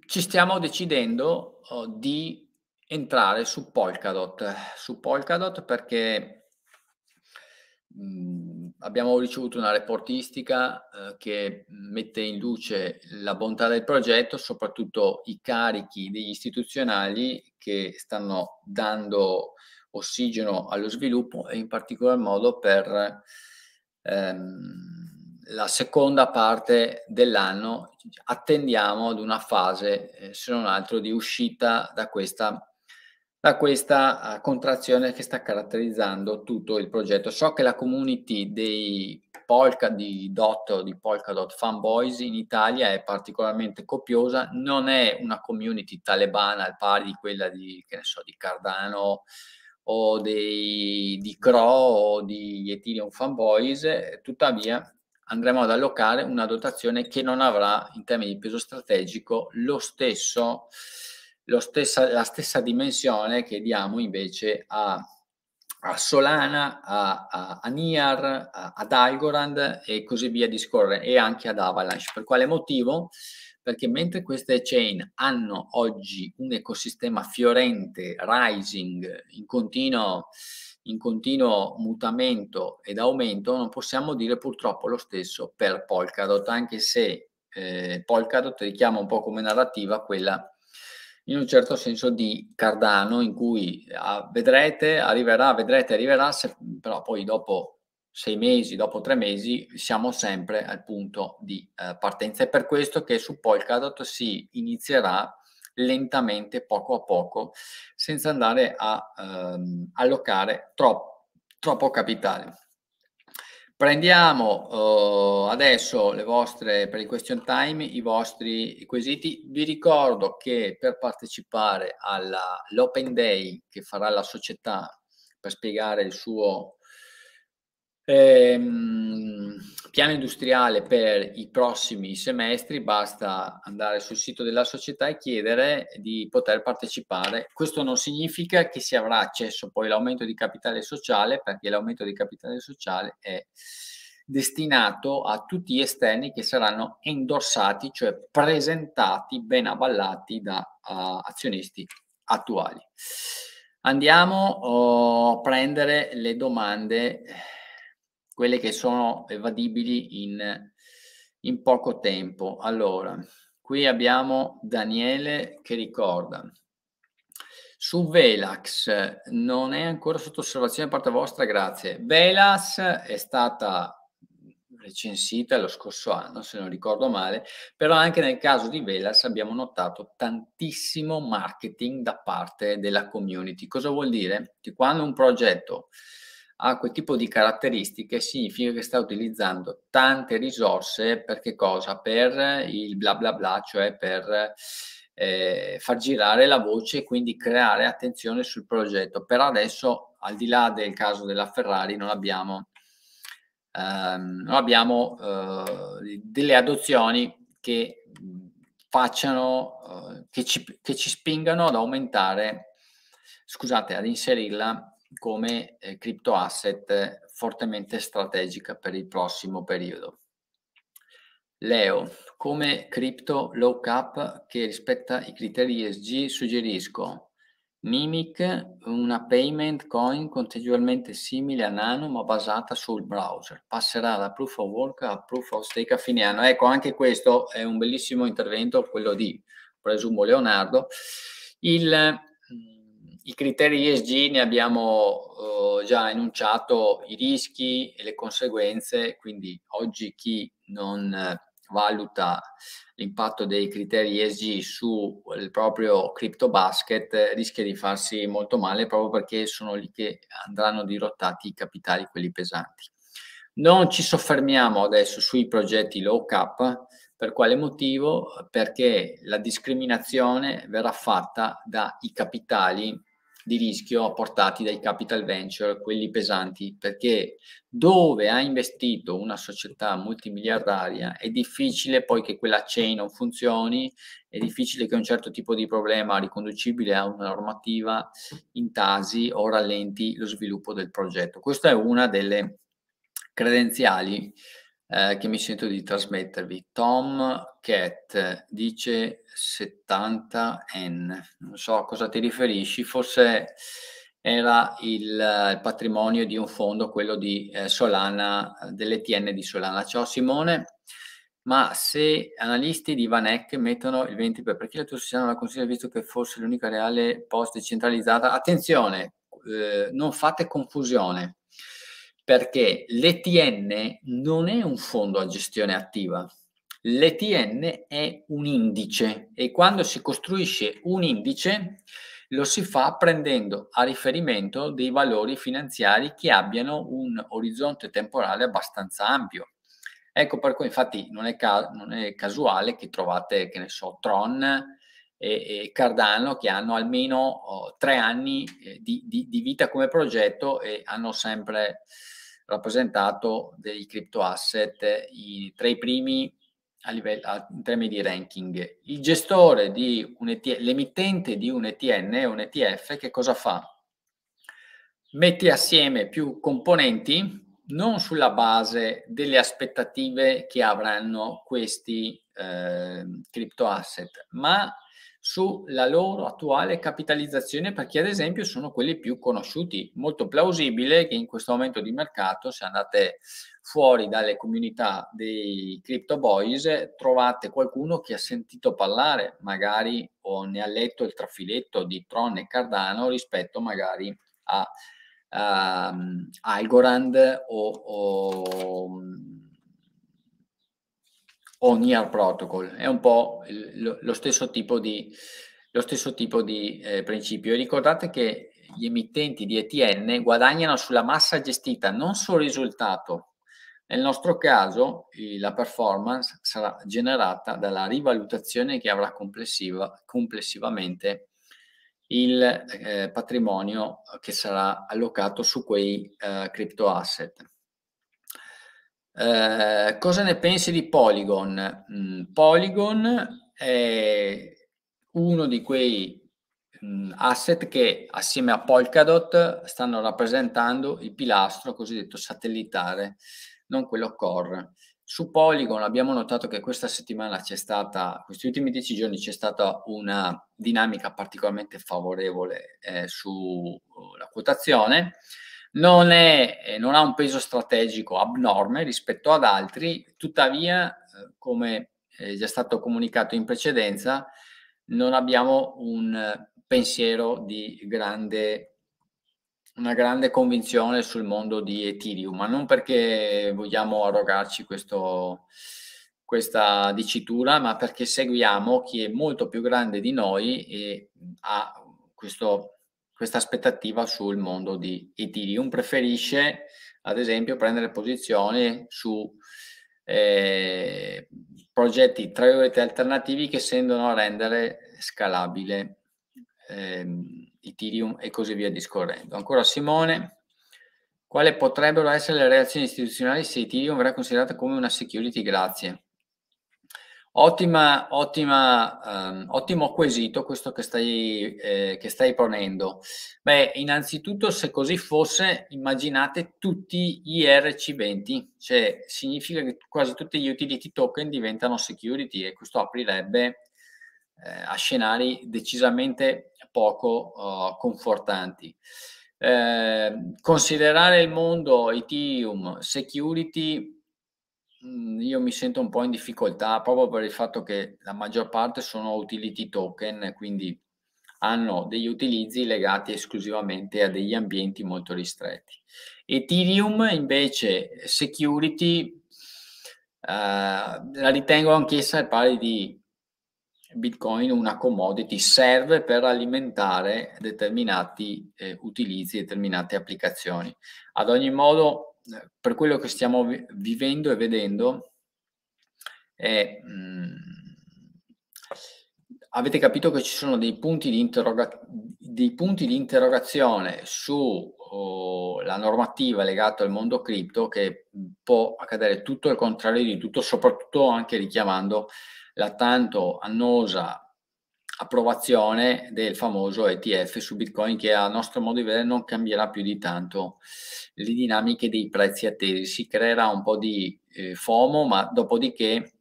ci stiamo decidendo oh, di entrare su Polkadot, su Polkadot perché mh, mm, abbiamo ricevuto una reportistica eh, che mette in luce la bontà del progetto, soprattutto i carichi degli istituzionali che stanno dando ossigeno allo sviluppo e in particolar modo per ehm, la seconda parte dell'anno attendiamo ad una fase, eh, se non altro, di uscita da questa, da questa eh, contrazione che sta caratterizzando tutto il progetto. So che la community dei Polka di Dot di Polkadot fanboys in Italia è particolarmente copiosa, non è una community talebana al pari di quella di, che ne so, di Cardano o dei, di Cro o di Ethereum fanboys, tuttavia andremo ad allocare una dotazione che non avrà in termini di peso strategico lo stesso, lo stessa, la stessa dimensione che diamo invece a, a Solana, a, a, a Niar, ad Algorand e così via discorre e anche ad Avalanche. Per quale motivo? Perché mentre queste chain hanno oggi un ecosistema fiorente, rising, in continuo in continuo mutamento ed aumento, non possiamo dire purtroppo lo stesso per Polkadot, anche se eh, Polkadot richiama un po' come narrativa quella in un certo senso di Cardano in cui ah, vedrete, arriverà, vedrete, arriverà, se, però poi dopo sei mesi, dopo tre mesi siamo sempre al punto di eh, partenza. È per questo che su Polkadot si inizierà lentamente, poco a poco, senza andare a ehm, allocare troppo, troppo capitale. Prendiamo eh, adesso le vostre, per il question time i vostri quesiti. Vi ricordo che per partecipare all'open day che farà la società per spiegare il suo Ehm, piano industriale per i prossimi semestri, basta andare sul sito della società e chiedere di poter partecipare. Questo non significa che si avrà accesso poi all'aumento di capitale sociale, perché l'aumento di capitale sociale è destinato a tutti gli esterni che saranno endorsati, cioè presentati, ben avallati da uh, azionisti attuali. Andiamo uh, a prendere le domande quelle che sono evadibili in, in poco tempo. Allora, qui abbiamo Daniele che ricorda. Su Velax non è ancora sotto osservazione da parte vostra, grazie. Velax è stata recensita lo scorso anno, se non ricordo male, però anche nel caso di Velas abbiamo notato tantissimo marketing da parte della community. Cosa vuol dire? Che quando un progetto ha quel tipo di caratteristiche significa che sta utilizzando tante risorse per che cosa? Per il bla bla bla, cioè per eh, far girare la voce e quindi creare attenzione sul progetto. Per adesso, al di là del caso della Ferrari, non abbiamo, ehm, non abbiamo eh, delle adozioni che facciano, eh, che, ci, che ci spingano ad aumentare, scusate, ad inserirla come eh, crypto asset fortemente strategica per il prossimo periodo. Leo, come crypto low cap che rispetta i criteri ESG suggerisco Mimic, una payment coin contestualmente simile a Nano ma basata sul browser. Passerà da proof of work a proof of stake a fine anno. Ecco, anche questo è un bellissimo intervento, quello di, presumo, Leonardo. Il, i criteri ESG ne abbiamo eh, già enunciato i rischi e le conseguenze, quindi oggi chi non eh, valuta l'impatto dei criteri ESG sul proprio crypto basket rischia di farsi molto male proprio perché sono lì che andranno dirottati i capitali, quelli pesanti. Non ci soffermiamo adesso sui progetti low cap, per quale motivo? Perché la discriminazione verrà fatta dai capitali di rischio apportati dai capital venture, quelli pesanti, perché dove ha investito una società multimiliardaria è difficile poi che quella chain non funzioni, è difficile che un certo tipo di problema riconducibile a una normativa intasi o rallenti lo sviluppo del progetto. Questa è una delle credenziali eh, che mi sento di trasmettervi. Tom Cat dice 70N, non so a cosa ti riferisci, forse era il, eh, il patrimonio di un fondo, quello di eh, Solana, eh, dell'ETN di Solana. Ciao Simone ma se analisti di Vanek mettono il 20% per, perché la tua società non la considera visto che fosse l'unica reale post decentralizzata? Attenzione, eh, non fate confusione perché l'ETN non è un fondo a gestione attiva, l'ETN è un indice e quando si costruisce un indice lo si fa prendendo a riferimento dei valori finanziari che abbiano un orizzonte temporale abbastanza ampio. Ecco per cui infatti non è, ca- non è casuale che trovate, che ne so, Tron e, e Cardano che hanno almeno oh, tre anni eh, di, di, di, vita come progetto e hanno sempre rappresentato dei crypto asset i, tra i primi a livello, a, in termini di ranking. Il gestore di un ETF, l'emittente di un ETN o un ETF, che cosa fa? Mette assieme più componenti non sulla base delle aspettative che avranno questi eh, crypto asset, ma sulla loro attuale capitalizzazione perché ad esempio sono quelli più conosciuti. Molto plausibile che in questo momento di mercato se andate fuori dalle comunità dei crypto boys trovate qualcuno che ha sentito parlare magari o ne ha letto il trafiletto di Tron e Cardano rispetto magari a, um, Algorand o, o o Near Protocol, è un po' lo stesso tipo di, stesso tipo di eh, principio. E ricordate che gli emittenti di ETN guadagnano sulla massa gestita, non sul risultato. Nel nostro caso la performance sarà generata dalla rivalutazione che avrà complessiva, complessivamente il eh, patrimonio che sarà allocato su quei eh, crypto asset. Eh, cosa ne pensi di Polygon? Mm, Polygon è uno di quei mm, asset che assieme a Polkadot stanno rappresentando il pilastro cosiddetto satellitare, non quello core. Su Polygon abbiamo notato che questa settimana c'è stata, questi ultimi dieci giorni c'è stata una dinamica particolarmente favorevole eh, sulla oh, quotazione non, è, eh, non ha un peso strategico abnorme rispetto ad altri, tuttavia, eh, come è già stato comunicato in precedenza, non abbiamo un eh, pensiero di grande una grande convinzione sul mondo di Ethereum, ma non perché vogliamo arrogarci questo, questa dicitura, ma perché seguiamo chi è molto più grande di noi e ha questo questa aspettativa sul mondo di Ethereum. Preferisce, ad esempio, prendere posizione su eh, progetti tra virgolette alternativi che sendono a rendere scalabile ehm, Ethereum e così via discorrendo. Ancora Simone, quali potrebbero essere le reazioni istituzionali se Ethereum verrà considerata come una security? Grazie. Ottima, ottima, um, ottimo quesito questo che stai, eh, che stai, ponendo. Beh, innanzitutto se così fosse, immaginate tutti gli RC20, cioè significa che quasi tutti gli utility token diventano security e questo aprirebbe eh, a scenari decisamente poco uh, confortanti. Eh, considerare il mondo Ethereum security Mm, io mi sento un po' in difficoltà proprio per il fatto che la maggior parte sono utility token, quindi hanno degli utilizzi legati esclusivamente a degli ambienti molto ristretti. Ethereum invece security eh, la ritengo anch'essa al pari di Bitcoin una commodity, serve per alimentare determinati eh, utilizzi, determinate applicazioni. Ad ogni modo per quello che stiamo vi- vivendo e vedendo, è, mh, mm, avete capito che ci sono dei punti di, interroga- dei punti di interrogazione sulla oh, normativa legata al mondo cripto che può accadere tutto il contrario di tutto, soprattutto anche richiamando la tanto annosa approvazione del famoso ETF su Bitcoin che a nostro modo di vedere non cambierà più di tanto le dinamiche dei prezzi attesi, si creerà un po' di eh, FOMO, ma dopodiché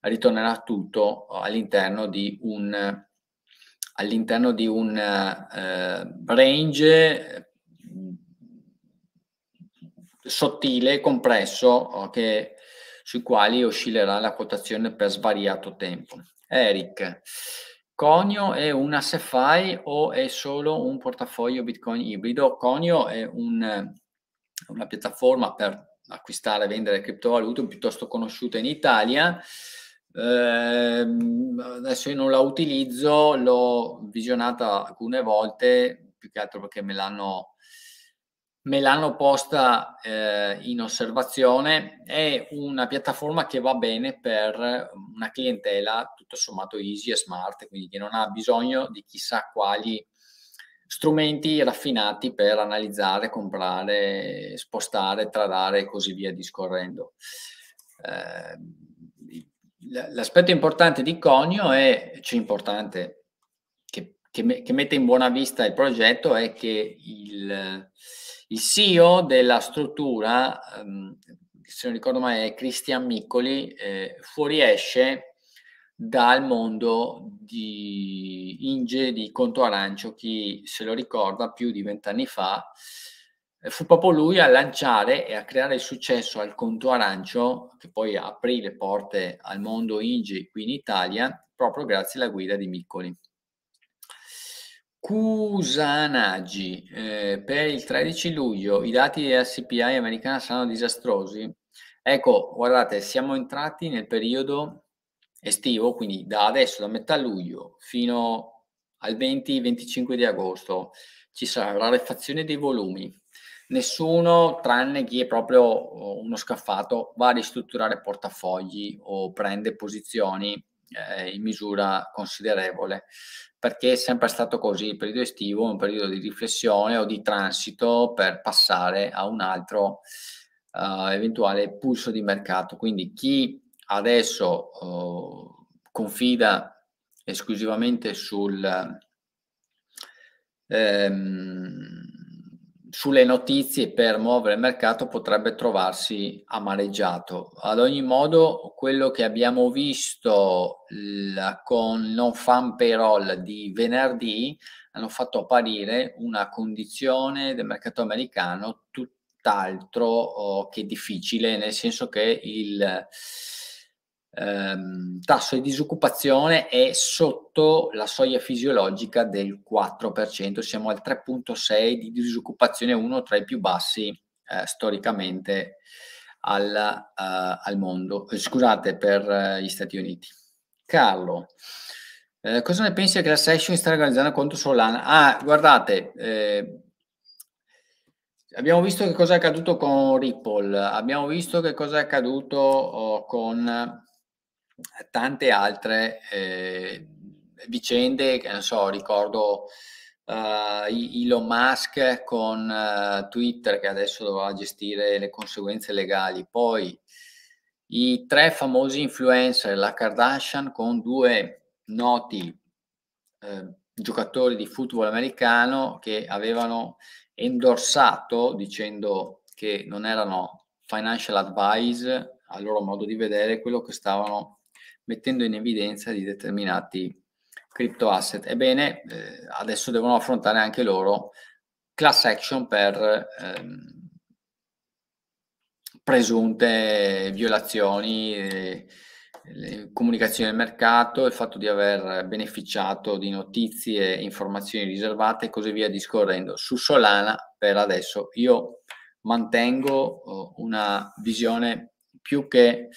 ritornerà tutto all'interno di un, all'interno di un eh, range eh, sottile, compresso, eh, che, sui quali oscillerà la quotazione per svariato tempo. Eric, Conio è una SeFi o è solo un portafoglio Bitcoin ibrido? Conio è un, una piattaforma per acquistare e vendere criptovalute piuttosto conosciuta in Italia. Eh, adesso io non la utilizzo, l'ho visionata alcune volte, più che altro perché me l'hanno me l'hanno posta eh, in osservazione, è una piattaforma che va bene per una clientela tutto sommato easy e smart, quindi che non ha bisogno di chissà quali strumenti raffinati per analizzare, comprare, spostare, tradare e così via discorrendo. Eh, l'aspetto importante di Conio è, cioè importante, che, che, che mette in buona vista il progetto è che il il CEO della struttura, ehm, se non ricordo male, è Cristian Miccoli, eh, fuoriesce dal mondo di Inge di Conto Arancio, chi se lo ricorda più di vent'anni fa, eh, fu proprio lui a lanciare e a creare il successo al Conto Arancio, che poi aprì le porte al mondo Inge qui in Italia, proprio grazie alla guida di Miccoli. Kusanagi, eh, per il 13 luglio i dati della CPI americana saranno disastrosi? Ecco, guardate, siamo entrati nel periodo estivo, quindi da adesso, da metà luglio fino al 20-25 di agosto, ci sarà la rarefazione dei volumi. Nessuno, tranne chi è proprio eh, uno scaffato, va a ristrutturare portafogli o prende posizioni eh, in misura considerevole perché è sempre stato così, il periodo estivo è un periodo di riflessione o di transito per passare a un altro uh, eventuale pulso di mercato. Quindi chi adesso uh, confida esclusivamente sul... Um, sulle notizie per muovere il mercato potrebbe trovarsi amareggiato. Ad ogni modo, quello che abbiamo visto la, con non fan payroll di venerdì hanno fatto apparire una condizione del mercato americano tutt'altro oh, che difficile, nel senso che il ehm, tasso di disoccupazione è sotto la soglia fisiologica del 4%, siamo al 3.6 di disoccupazione, uno tra i più bassi eh, storicamente al, eh, al mondo, eh, scusate, per eh, gli Stati Uniti. Carlo, eh, cosa ne pensi che la session sta organizzando contro Solana? Ah, guardate, eh, Abbiamo visto che cosa è accaduto con Ripple, abbiamo visto che cosa è accaduto oh, con tante altre eh, vicende, che non so, ricordo uh, Elon Musk con uh, Twitter che adesso dovrà gestire le conseguenze legali, poi i tre famosi influencer, la Kardashian con due noti eh, giocatori di football americano che avevano endorsato dicendo che non erano financial advice a loro modo di vedere quello che stavano mettendo in evidenza di determinati crypto asset. Ebbene, eh, adesso devono affrontare anche loro class action per ehm, presunte violazioni, eh, le comunicazioni del mercato, il fatto di aver beneficiato di notizie, informazioni riservate e così via discorrendo. Su Solana, per adesso, io mantengo eh, una visione più che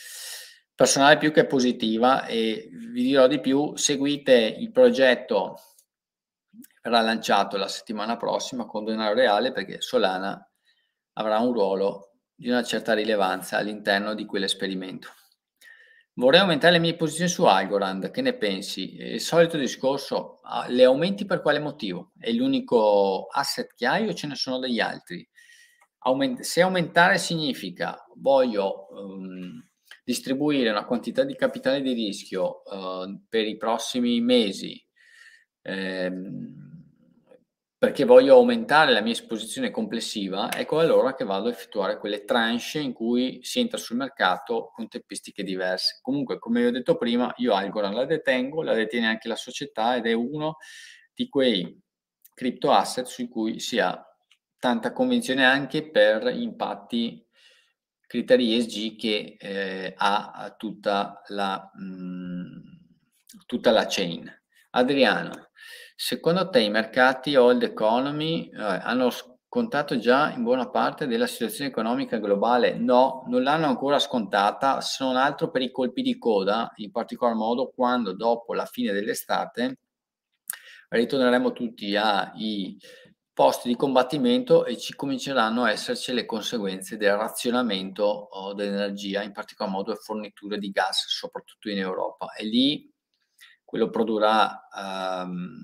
personale più che positiva e vi dirò di più, seguite il progetto verrà lanciato la settimana prossima con denaro reale perché Solana avrà un ruolo di una certa rilevanza all'interno di quell'esperimento. Vorrei aumentare le mie posizioni su Algorand, che ne pensi? Il solito discorso, ah, le aumenti per quale motivo? È l'unico asset che hai o ce ne sono degli altri? Aument- se aumentare significa voglio um, distribuire una quantità di capitale di rischio eh, per i prossimi mesi ehm, perché voglio aumentare la mia esposizione complessiva, ecco allora che vado a effettuare quelle tranche in cui si entra sul mercato con tempistiche diverse. Comunque, come vi ho detto prima, io Algorand la detengo, la detiene anche la società ed è uno di quei crypto asset su cui si ha tanta convinzione anche per impatti criteri ESG che eh, ha tutta la, mh, mm, tutta la chain. Adriano, secondo te i mercati old economy eh, hanno scontato già in buona parte della situazione economica globale? No, non l'hanno ancora scontata, se non altro per i colpi di coda, in particolar modo quando dopo la fine dell'estate ritorneremo tutti ai posti di combattimento e ci cominceranno a esserci le conseguenze del razionamento dell'energia, in particolar modo le forniture di gas, soprattutto in Europa. E lì quello produrrà ehm,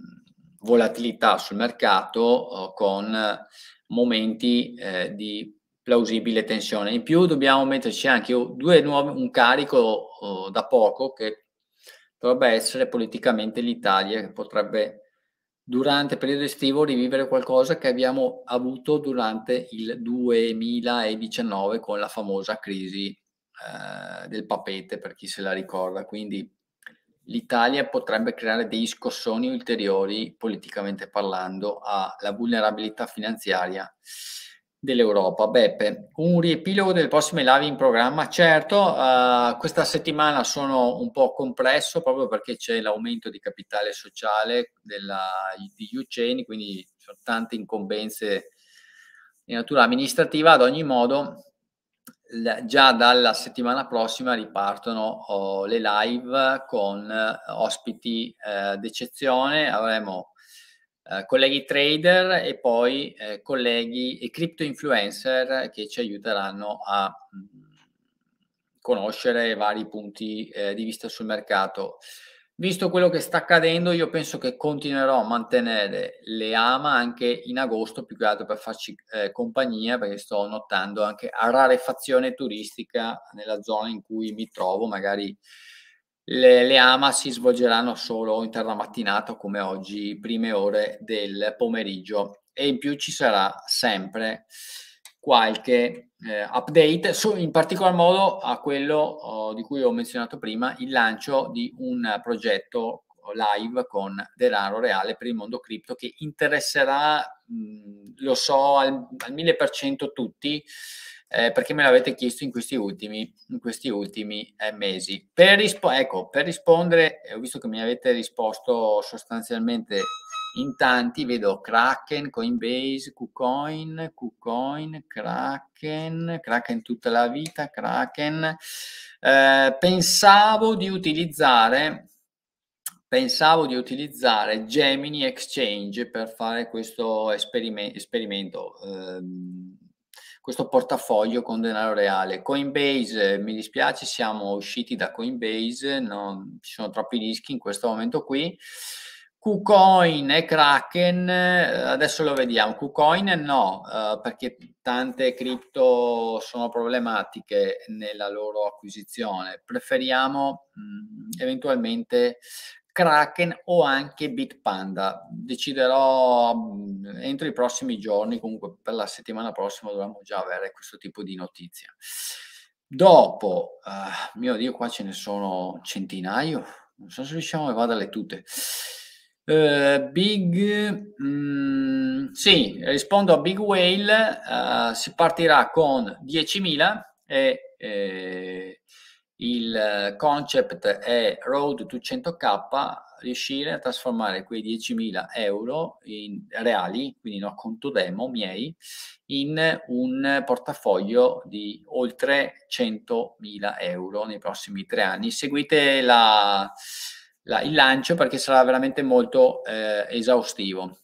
volatilità sul mercato eh, con momenti eh, di plausibile tensione. In più dobbiamo metterci anche due nuovi, un carico eh, da poco che dovrebbe essere politicamente l'Italia che potrebbe durante il periodo estivo rivivere qualcosa che abbiamo avuto durante il 2019 con la famosa crisi eh, del papete, per chi se la ricorda. Quindi l'Italia potrebbe creare dei scossoni ulteriori, politicamente parlando, alla vulnerabilità finanziaria dell'Europa. Beppe, un riepilogo delle prossime live in programma. Certo, uh, questa settimana sono un po' compresso proprio perché c'è l'aumento di capitale sociale della, di Uceni, quindi sono tante incombenze di natura amministrativa. Ad ogni modo, già dalla settimana prossima ripartono oh, le live con eh, ospiti eh, d'eccezione. Avremo eh, colleghi trader e poi eh, colleghi e crypto influencer che ci aiuteranno a mm, conoscere vari punti eh, di vista sul mercato. Visto quello che sta accadendo, io penso che continuerò a mantenere le AMA anche in agosto, più che altro per farci eh, compagnia, perché sto notando anche a rarefazione turistica nella zona in cui mi trovo, magari le, le, AMA si svolgeranno solo in tarda mattinata come oggi, prime ore del pomeriggio e in più ci sarà sempre qualche eh, update, su, in particolar modo a quello oh, di cui ho menzionato prima, il lancio di un progetto live con Denaro Reale per il mondo cripto che interesserà, mh, lo so, al, al 1000% tutti, eh, perché me l'avete chiesto in questi ultimi, in questi ultimi eh, mesi. Per, rispo- ecco, per rispondere, eh, ho visto che mi avete risposto sostanzialmente in tanti, vedo Kraken, Coinbase, KuCoin, KuCoin, Kraken, Kraken tutta la vita, Kraken. Eh, pensavo di utilizzare pensavo di utilizzare Gemini Exchange per fare questo esperime- esperimento. Eh, questo portafoglio con denaro reale. Coinbase, eh, mi dispiace, siamo usciti da Coinbase, non, ci sono troppi rischi in questo momento qui. KuCoin e Kraken, eh, adesso lo vediamo. KuCoin no, eh, perché tante cripto sono problematiche nella loro acquisizione. Preferiamo mh, mm, eventualmente Kraken o anche Bitpanda. Deciderò mm, entro i prossimi giorni, comunque per la settimana prossima dovremmo già avere questo tipo di notizia. Dopo, uh, mio Dio, qua ce ne sono centinaio, non so se riusciamo a vadarle tutte. Uh, big, mm, sì, rispondo a Big Whale, uh, si partirà con 10.000 e... Eh, il eh, concept è Road to 100k, riuscire a trasformare quei 10.000 euro in reali, quindi no conto demo miei, in un portafoglio di oltre 100.000 euro nei prossimi tre anni. Seguite la, la, il lancio perché sarà veramente molto eh, esaustivo.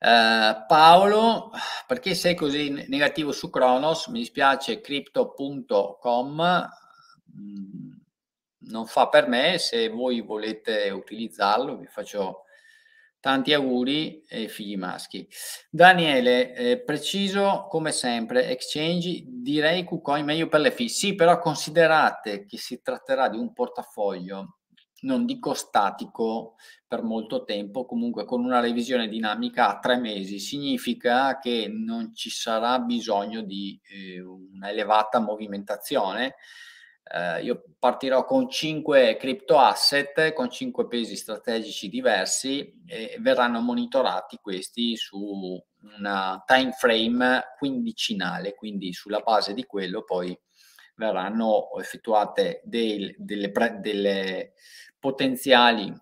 Uh, Paolo, perché sei così negativo su Kronos? Mi dispiace, crypto.com mm, non fa per me, se voi volete utilizzarlo vi faccio tanti auguri e figli maschi. Daniele, eh, preciso come sempre, exchange direi KuCoin meglio per le fee, sì però considerate che si tratterà di un portafoglio non dico statico per molto tempo, comunque con una revisione dinamica a tre mesi, significa che non ci sarà bisogno di eh, una movimentazione. Eh, io partirò con cinque crypto asset, con cinque pesi strategici diversi e verranno monitorati questi su una time frame quindicinale, quindi sulla base di quello poi verranno effettuate dei, delle, pre, delle potenziali,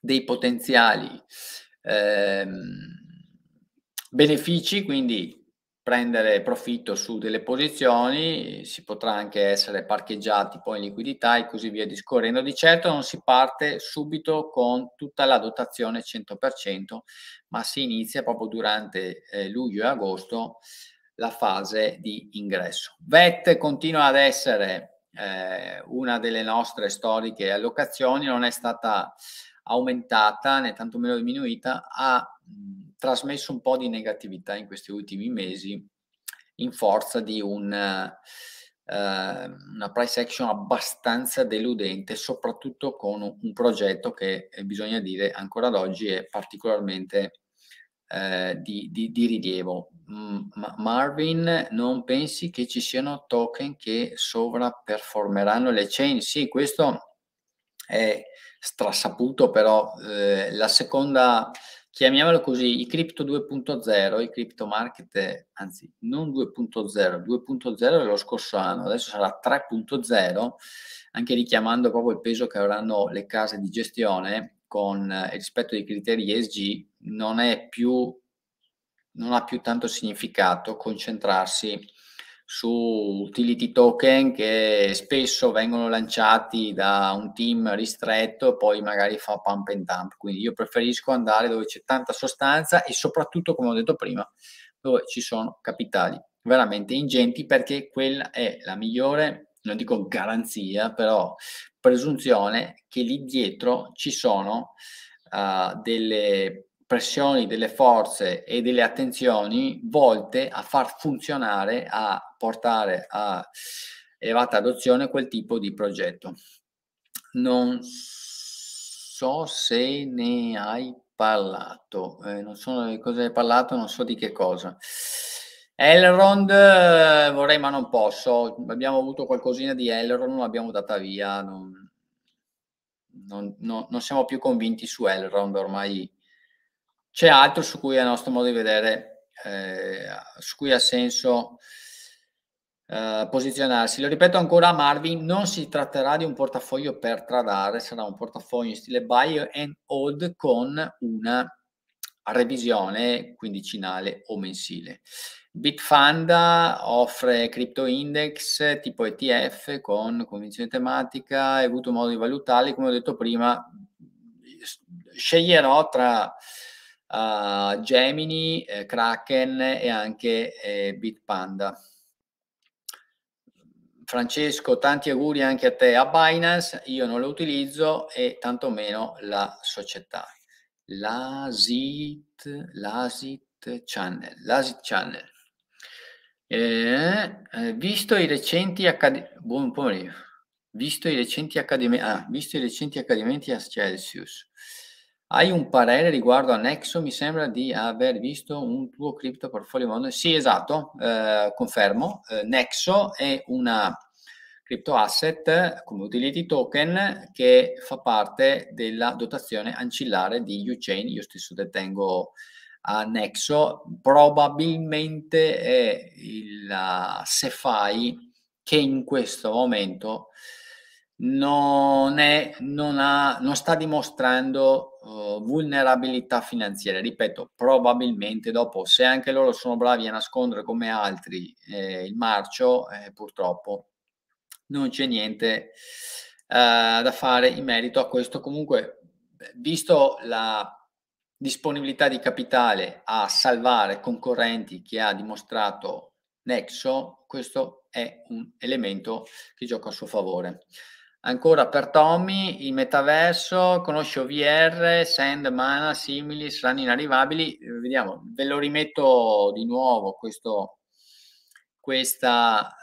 dei potenziali ehm, benefici, quindi prendere profitto su delle posizioni, si potrà anche essere parcheggiati poi in liquidità e così via discorrendo. Di certo non si parte subito con tutta la dotazione 100%, ma si inizia proprio durante eh, luglio e agosto la fase di ingresso. VET continua ad essere eh, una delle nostre storiche allocazioni non è stata aumentata né tantomeno diminuita, ha mh, trasmesso un po' di negatività in questi ultimi mesi in forza di un, eh, una price action abbastanza deludente, soprattutto con un, un progetto che eh, bisogna dire ancora ad oggi è particolarmente eh, di, di, di, rilievo. Mm, Marvin, non pensi che ci siano token che sovraperformeranno le chain? Sì, questo è strassaputo, però eh, la seconda, chiamiamolo così, i crypto 2.0, i crypto market, eh, anzi non 2.0, 2.0 dello scorso anno, adesso sarà 3.0, anche richiamando proprio il peso che avranno le case di gestione con eh, rispetto ai criteri ESG, non è più non ha più tanto significato concentrarsi su utility token che spesso vengono lanciati da un team ristretto e poi magari fa pump and dump. Quindi io preferisco andare dove c'è tanta sostanza e soprattutto, come ho detto prima, dove ci sono capitali veramente ingenti perché quella è la migliore, non dico garanzia, però presunzione che lì dietro ci sono uh, delle pressioni delle forze e delle attenzioni volte a far funzionare, a portare a elevata adozione quel tipo di progetto. Non so se ne hai parlato, eh, non so di cosa hai parlato, non so di che cosa. Elrond eh, vorrei ma non posso, abbiamo avuto qualcosina di Elrond, l'abbiamo data via, non, non, non, non siamo più convinti su Elrond ormai c'è altro su cui a nostro modo di vedere, eh, su cui ha senso eh, posizionarsi. Lo ripeto ancora a Marvin, non si tratterà di un portafoglio per tradare, sarà un portafoglio in stile buy and hold con una revisione quindicinale o mensile. Bitfanda offre crypto index tipo ETF con convinzione tematica, hai avuto modo di valutarli, come ho detto prima, sceglierò tra uh, Gemini, eh, Kraken e anche eh, Bitpanda. Francesco, tanti auguri anche a te a Binance, io non lo utilizzo e tantomeno la società. L'ASIT, l'ASIT Channel, l'ASIT Channel. Eh, eh visto i recenti accadimenti, visto i recenti accadimenti, ah, visto i recenti accadimenti a Celsius, hai un parere riguardo a Nexo? Mi sembra di aver visto un tuo cripto portfolio mondo. Sì, esatto, eh, confermo. Eh, Nexo è una cripto asset come utility token che fa parte della dotazione ancillare di UChain. Io stesso detengo a Nexo. Probabilmente è il uh, SeFi che in questo momento eh, non, è, non, ha, non sta dimostrando uh, vulnerabilità finanziaria. Ripeto, probabilmente dopo, se anche loro sono bravi a nascondere come altri eh, il marcio, eh, purtroppo non c'è niente uh, da fare in merito a questo. Comunque, visto la disponibilità di capitale a salvare concorrenti che ha dimostrato Nexo, questo è un elemento che gioca a suo favore. Ancora per Tommy, il metaverso, conosce OVR, Sand, Mana, Simili, saranno inarrivabili. Eh, vediamo, ve lo rimetto di nuovo questo, questa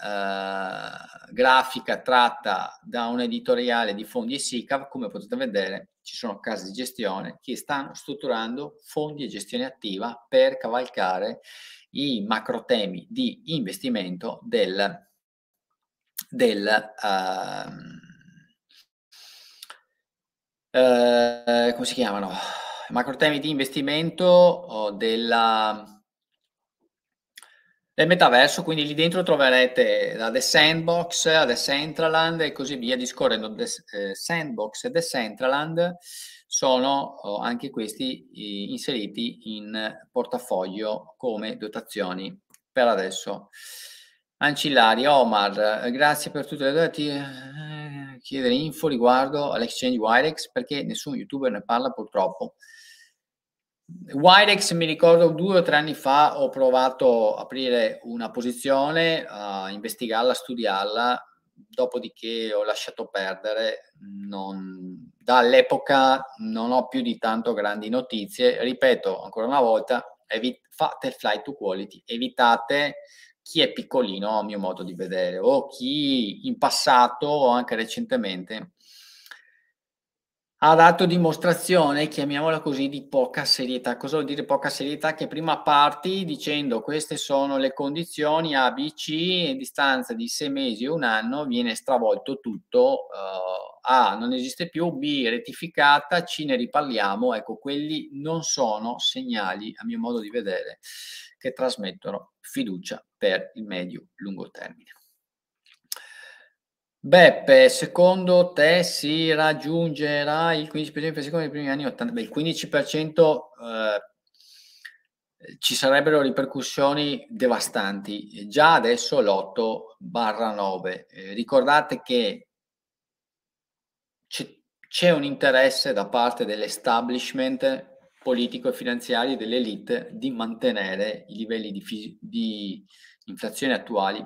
eh, grafica tratta da un editoriale di fondi e SICAV. Come potete vedere, ci sono case di gestione che stanno strutturando fondi e gestione attiva per cavalcare i macro temi di investimento del... del eh, eh, come si chiamano? Macro temi di investimento della, del metaverso, quindi lì dentro troverete la eh, The Sandbox la eh, The Centraland e così via, discorrendo The eh, Sandbox e The Centraland sono oh, anche questi eh, inseriti in portafoglio come dotazioni per adesso. Ancillari, Omar, eh, grazie per tutte le dati. Eh, chiedere info riguardo all'exchange Wirex perché nessun youtuber ne parla purtroppo. Wirex mi ricordo due o tre anni fa ho provato a aprire una posizione, a investigarla, a studiarla, dopodiché ho lasciato perdere. Non, dall'epoca non ho più di tanto grandi notizie. Ripeto ancora una volta, evit- fate flight to quality, evitate chi è piccolino, a mio modo di vedere, o chi in passato o anche recentemente ha dato dimostrazione, chiamiamola così, di poca serietà. Cosa vuol dire poca serietà? Che prima parti dicendo queste sono le condizioni A, B, C e distanza di sei mesi o un anno viene stravolto tutto, uh, A non esiste più, B rettificata, C ne riparliamo. Ecco, quelli non sono segnali, a mio modo di vedere, che trasmettono fiducia per il medio-lungo termine. Beppe, secondo te si raggiungerà il 15% per secondo i primi anni 80? Beh, il 15% eh, ci sarebbero ripercussioni devastanti. Già adesso l'8 barra 9. Eh, ricordate che c'è, c'è un interesse da parte dell'establishment politico e finanziarie dell'elite di mantenere i livelli di, fisi- di inflazione attuali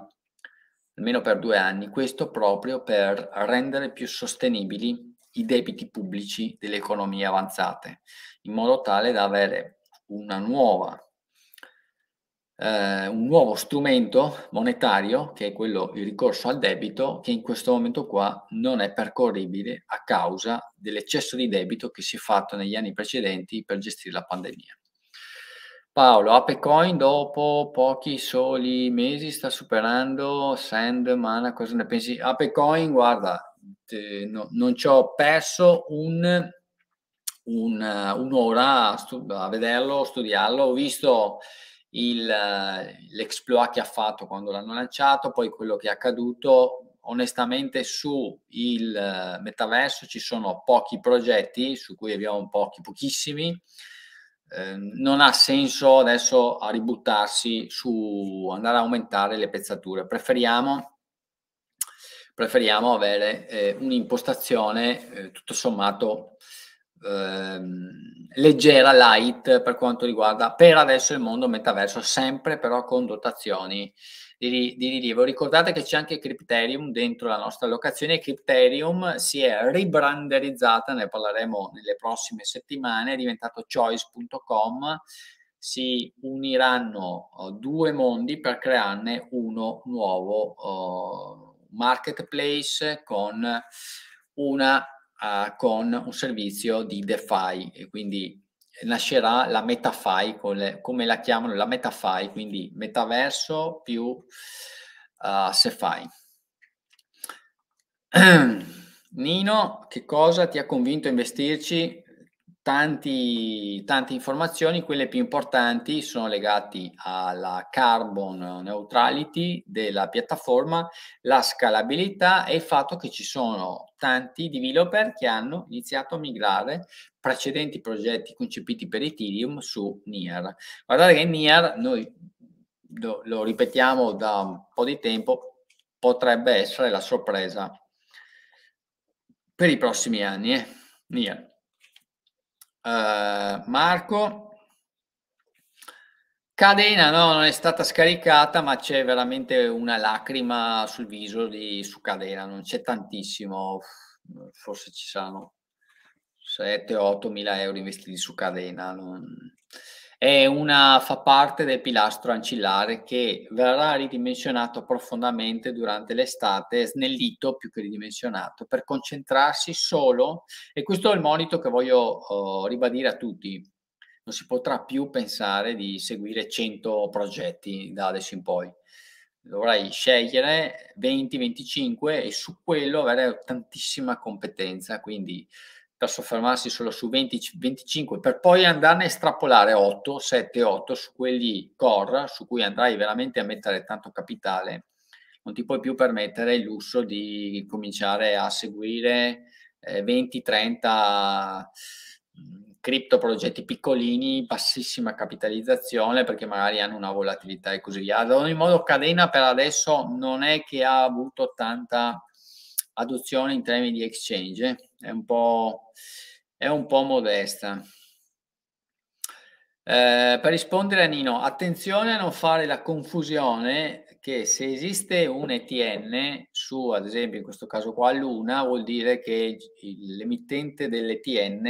almeno per due anni, questo proprio per rendere più sostenibili i debiti pubblici delle economie avanzate, in modo tale da avere una nuova eh, un nuovo strumento monetario che è quello il ricorso al debito che in questo momento qua non è percorribile a causa dell'eccesso di debito che si è fatto negli anni precedenti per gestire la pandemia. Paolo, Apecoin dopo pochi soli mesi sta superando Sandman, cosa ne pensi? Apecoin, guarda, te, no, non ci ho perso un, un, un'ora a, stu- a vederlo, studiarlo, ho visto il, l'exploit che ha fatto quando l'hanno lanciato, poi quello che è accaduto. Onestamente su il eh, metaverso ci sono pochi progetti, su cui abbiamo pochi, pochissimi. Eh, non ha senso adesso a ributtarsi su andare a aumentare le pezzature. Preferiamo, preferiamo avere eh, un'impostazione eh, tutto sommato Ehm, leggera, light per quanto riguarda per adesso il mondo metaverso, sempre però con dotazioni di, di rilievo. Ricordate che c'è anche Crypterium dentro la nostra locazione. Crypterium si è ribranderizzata, ne parleremo nelle prossime settimane, è diventato choice.com si uniranno oh, due mondi per crearne uno nuovo uh, marketplace con una uh, con un servizio di DeFi, e quindi nascerà la MetaFi, come la chiamano, la MetaFi, quindi metaverso più uh, SeFi. Nino, che cosa ti ha convinto a investirci Tanti, tante informazioni, quelle più importanti sono legate alla carbon neutrality della piattaforma, la scalabilità e il fatto che ci sono tanti developer che hanno iniziato a migrare precedenti progetti concepiti per Ethereum su NIR. Guardate che NIR, noi lo, lo ripetiamo da un po' di tempo, potrebbe essere la sorpresa per i prossimi anni. Eh? NIR uh, Marco. Cadena no, non è stata scaricata, ma c'è veramente una lacrima sul viso di, su Cadena, non c'è tantissimo, forse ci saranno 7-8 mila euro investiti su Cadena, non, è una, fa parte del pilastro ancillare che verrà ridimensionato profondamente durante l'estate, snellito più che ridimensionato, per concentrarsi solo, e questo è il monito che voglio oh, ribadire a tutti, non si potrà più pensare di seguire 100 progetti da adesso in poi. Dovrai scegliere 20-25 e su quello avere tantissima competenza, quindi da soffermarsi solo su 20, 25 per poi andarne a estrapolare 8, 7, 8 su quelli core su cui andrai veramente a mettere tanto capitale. Non ti puoi più permettere il lusso di cominciare a seguire eh, 20, 30 mm, cripto progetti piccolini, bassissima capitalizzazione perché magari hanno una volatilità e così via. Ad ogni modo Cadena per adesso non è che ha avuto tanta adozione in termini di exchange, è un po', è un po modesta. Eh, per rispondere a Nino, attenzione a non fare la confusione che se esiste un ETN su, ad esempio in questo caso qua Luna, vuol dire che l'emittente dell'ETN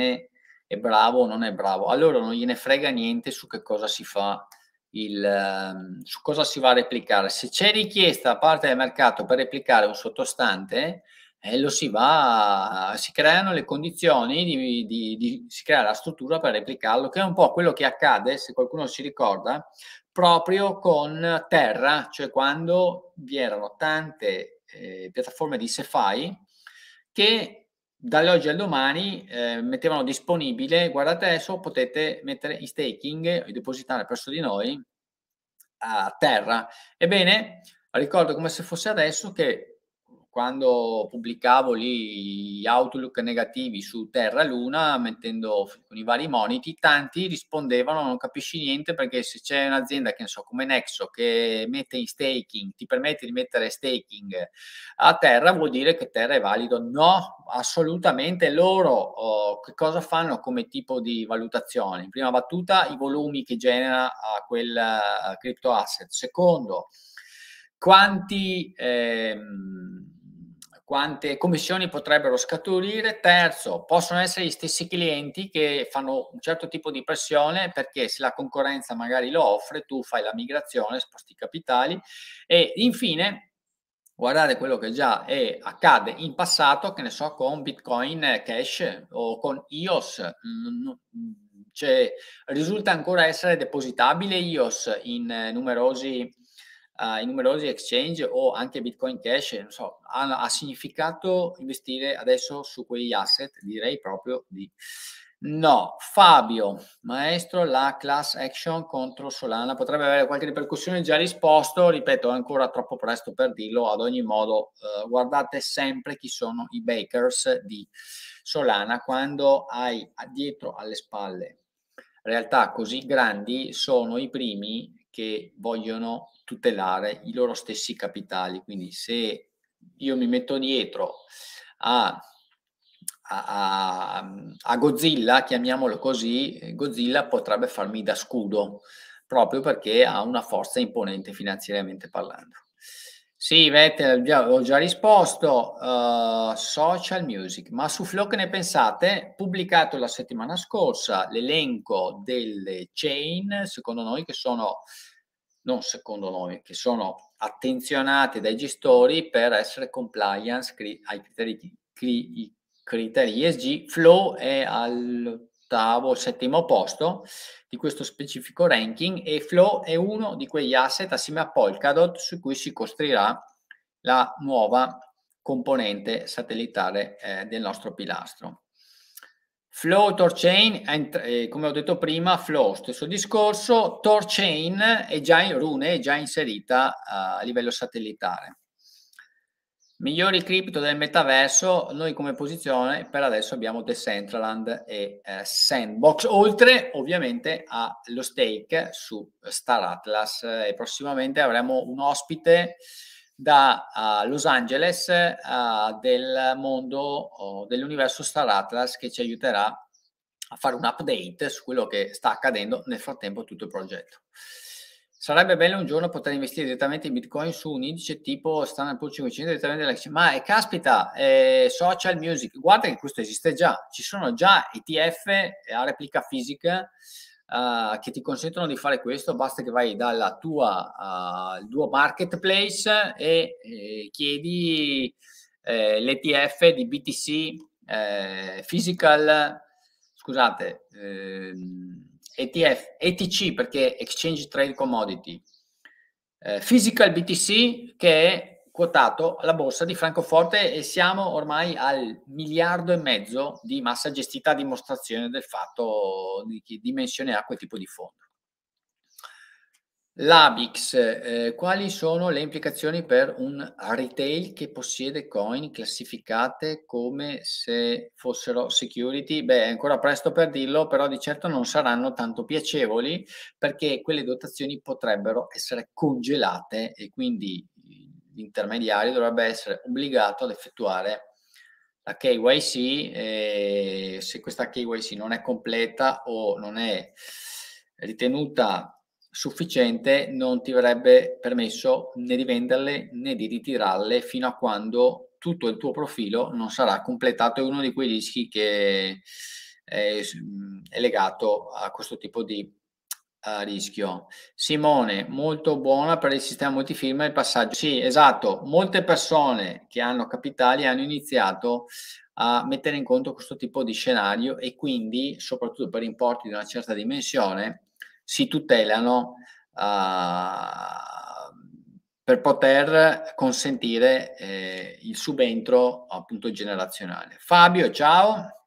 è bravo o non è bravo. Allora non gliene frega niente su che cosa si fa, il, ehm, su cosa si va a replicare. Se c'è richiesta da parte del mercato per replicare un sottostante, eh, lo si va, si creano le condizioni, di, di, di, si crea la struttura per replicarlo, che è un po' quello che accade, se qualcuno si ricorda, proprio con Terra, cioè quando vi erano tante eh, piattaforme di SeFi che dall'oggi al domani eh, mettevano disponibile, guardate adesso potete mettere in staking e depositare presso di noi a Terra. Ebbene, ricordo come se fosse adesso che quando pubblicavo lì gli outlook negativi su Terra Luna, mettendo con i vari moniti, tanti rispondevano non capisci niente perché se c'è un'azienda che ne so come Nexo che mette in staking, ti permette di mettere staking a Terra, vuol dire che Terra è valido. No, assolutamente loro oh, che cosa fanno come tipo di valutazione? In prima battuta i volumi che genera a quel a crypto asset. Secondo, quanti... Ehm, quante commissioni potrebbero scaturire. Terzo, possono essere gli stessi clienti che fanno un certo tipo di pressione perché se la concorrenza magari lo offre, tu fai la migrazione, sposti i capitali e infine guardare quello che già è, accade in passato, che ne so, con Bitcoin Cash o con IOS. Mm, mm, cioè, risulta ancora essere depositabile IOS in numerosi uh, in numerosi exchange o anche Bitcoin Cash, non so, ha, ha significato investire adesso su quegli asset? Direi proprio di No, Fabio, maestro, la class action contro Solana potrebbe avere qualche ripercussione, già risposto, ripeto, è ancora troppo presto per dirlo, ad ogni modo eh, guardate sempre chi sono i bakers di Solana quando hai dietro alle spalle realtà così grandi, sono i primi che vogliono tutelare i loro stessi capitali. Quindi se io mi metto dietro a, a, a Godzilla, chiamiamolo così, Godzilla potrebbe farmi da scudo proprio perché ha una forza imponente finanziariamente parlando. Sì, Vettel, già, ho già risposto, uh, social music, ma su Flow che ne pensate? Pubblicato la settimana scorsa l'elenco delle chain, secondo noi, che sono non secondo noi, che sono attenzionate dai gestori per essere compliance cri- ai criteri, cri- criteri ESG. Flow è all'ottavo, settimo posto di questo specifico ranking e Flow è uno di quegli asset assieme a Polkadot su cui si costruirà la nuova componente satellitare eh, del nostro pilastro. Flow, Torchain, eh, come ho detto prima, Flow, stesso discorso, Torchain è già in rune, è già inserita eh, a livello satellitare. Migliori cripto del metaverso, noi come posizione per adesso abbiamo Decentraland e eh, Sandbox, oltre ovviamente allo stake su Star Atlas e eh, prossimamente avremo un ospite da uh, Los Angeles uh, del mondo uh, dell'universo Star Atlas che ci aiuterà a fare un update su quello che sta accadendo nel frattempo tutto il progetto. Sarebbe bello un giorno poter investire direttamente in Bitcoin su un indice tipo Standard Poor's 500 direttamente dall'ex. Ma eh, caspita, eh, social music, guarda che questo esiste già, ci sono già ETF eh, a replica fisica uh, che ti consentono di fare questo, basta che vai dal uh, eh, tuo marketplace e, e eh, chiedi eh, l'ETF di BTC eh, physical, scusate, eh, ETF, ETC perché Exchange Trade Commodity, physical BTC che è quotato alla borsa di Francoforte e siamo ormai al miliardo e mezzo di massa gestita a dimostrazione del fatto di che dimensione ha quel tipo di fondo. L'ABIX, eh, quali sono le implicazioni per un retail che possiede coin classificate come se fossero security? Beh, è ancora presto per dirlo, però di certo non saranno tanto piacevoli perché quelle dotazioni potrebbero essere congelate e quindi l'intermediario dovrebbe essere obbligato ad effettuare la KYC, eh, se questa KYC non è completa o non è ritenuta sufficiente, non ti verrebbe permesso né di venderle né di ritirarle fino a quando tutto il tuo profilo non sarà completato. È uno di quei rischi che è, mm, è legato a questo tipo di a rischio. Simone, molto buona per il sistema multifirma il passaggio. Sì, esatto, molte persone che hanno capitali hanno iniziato a mettere in conto questo tipo di scenario e quindi, soprattutto per importi di una certa dimensione, si tutelano uh, per poter consentire eh, il subentro appunto generazionale. Fabio, ciao.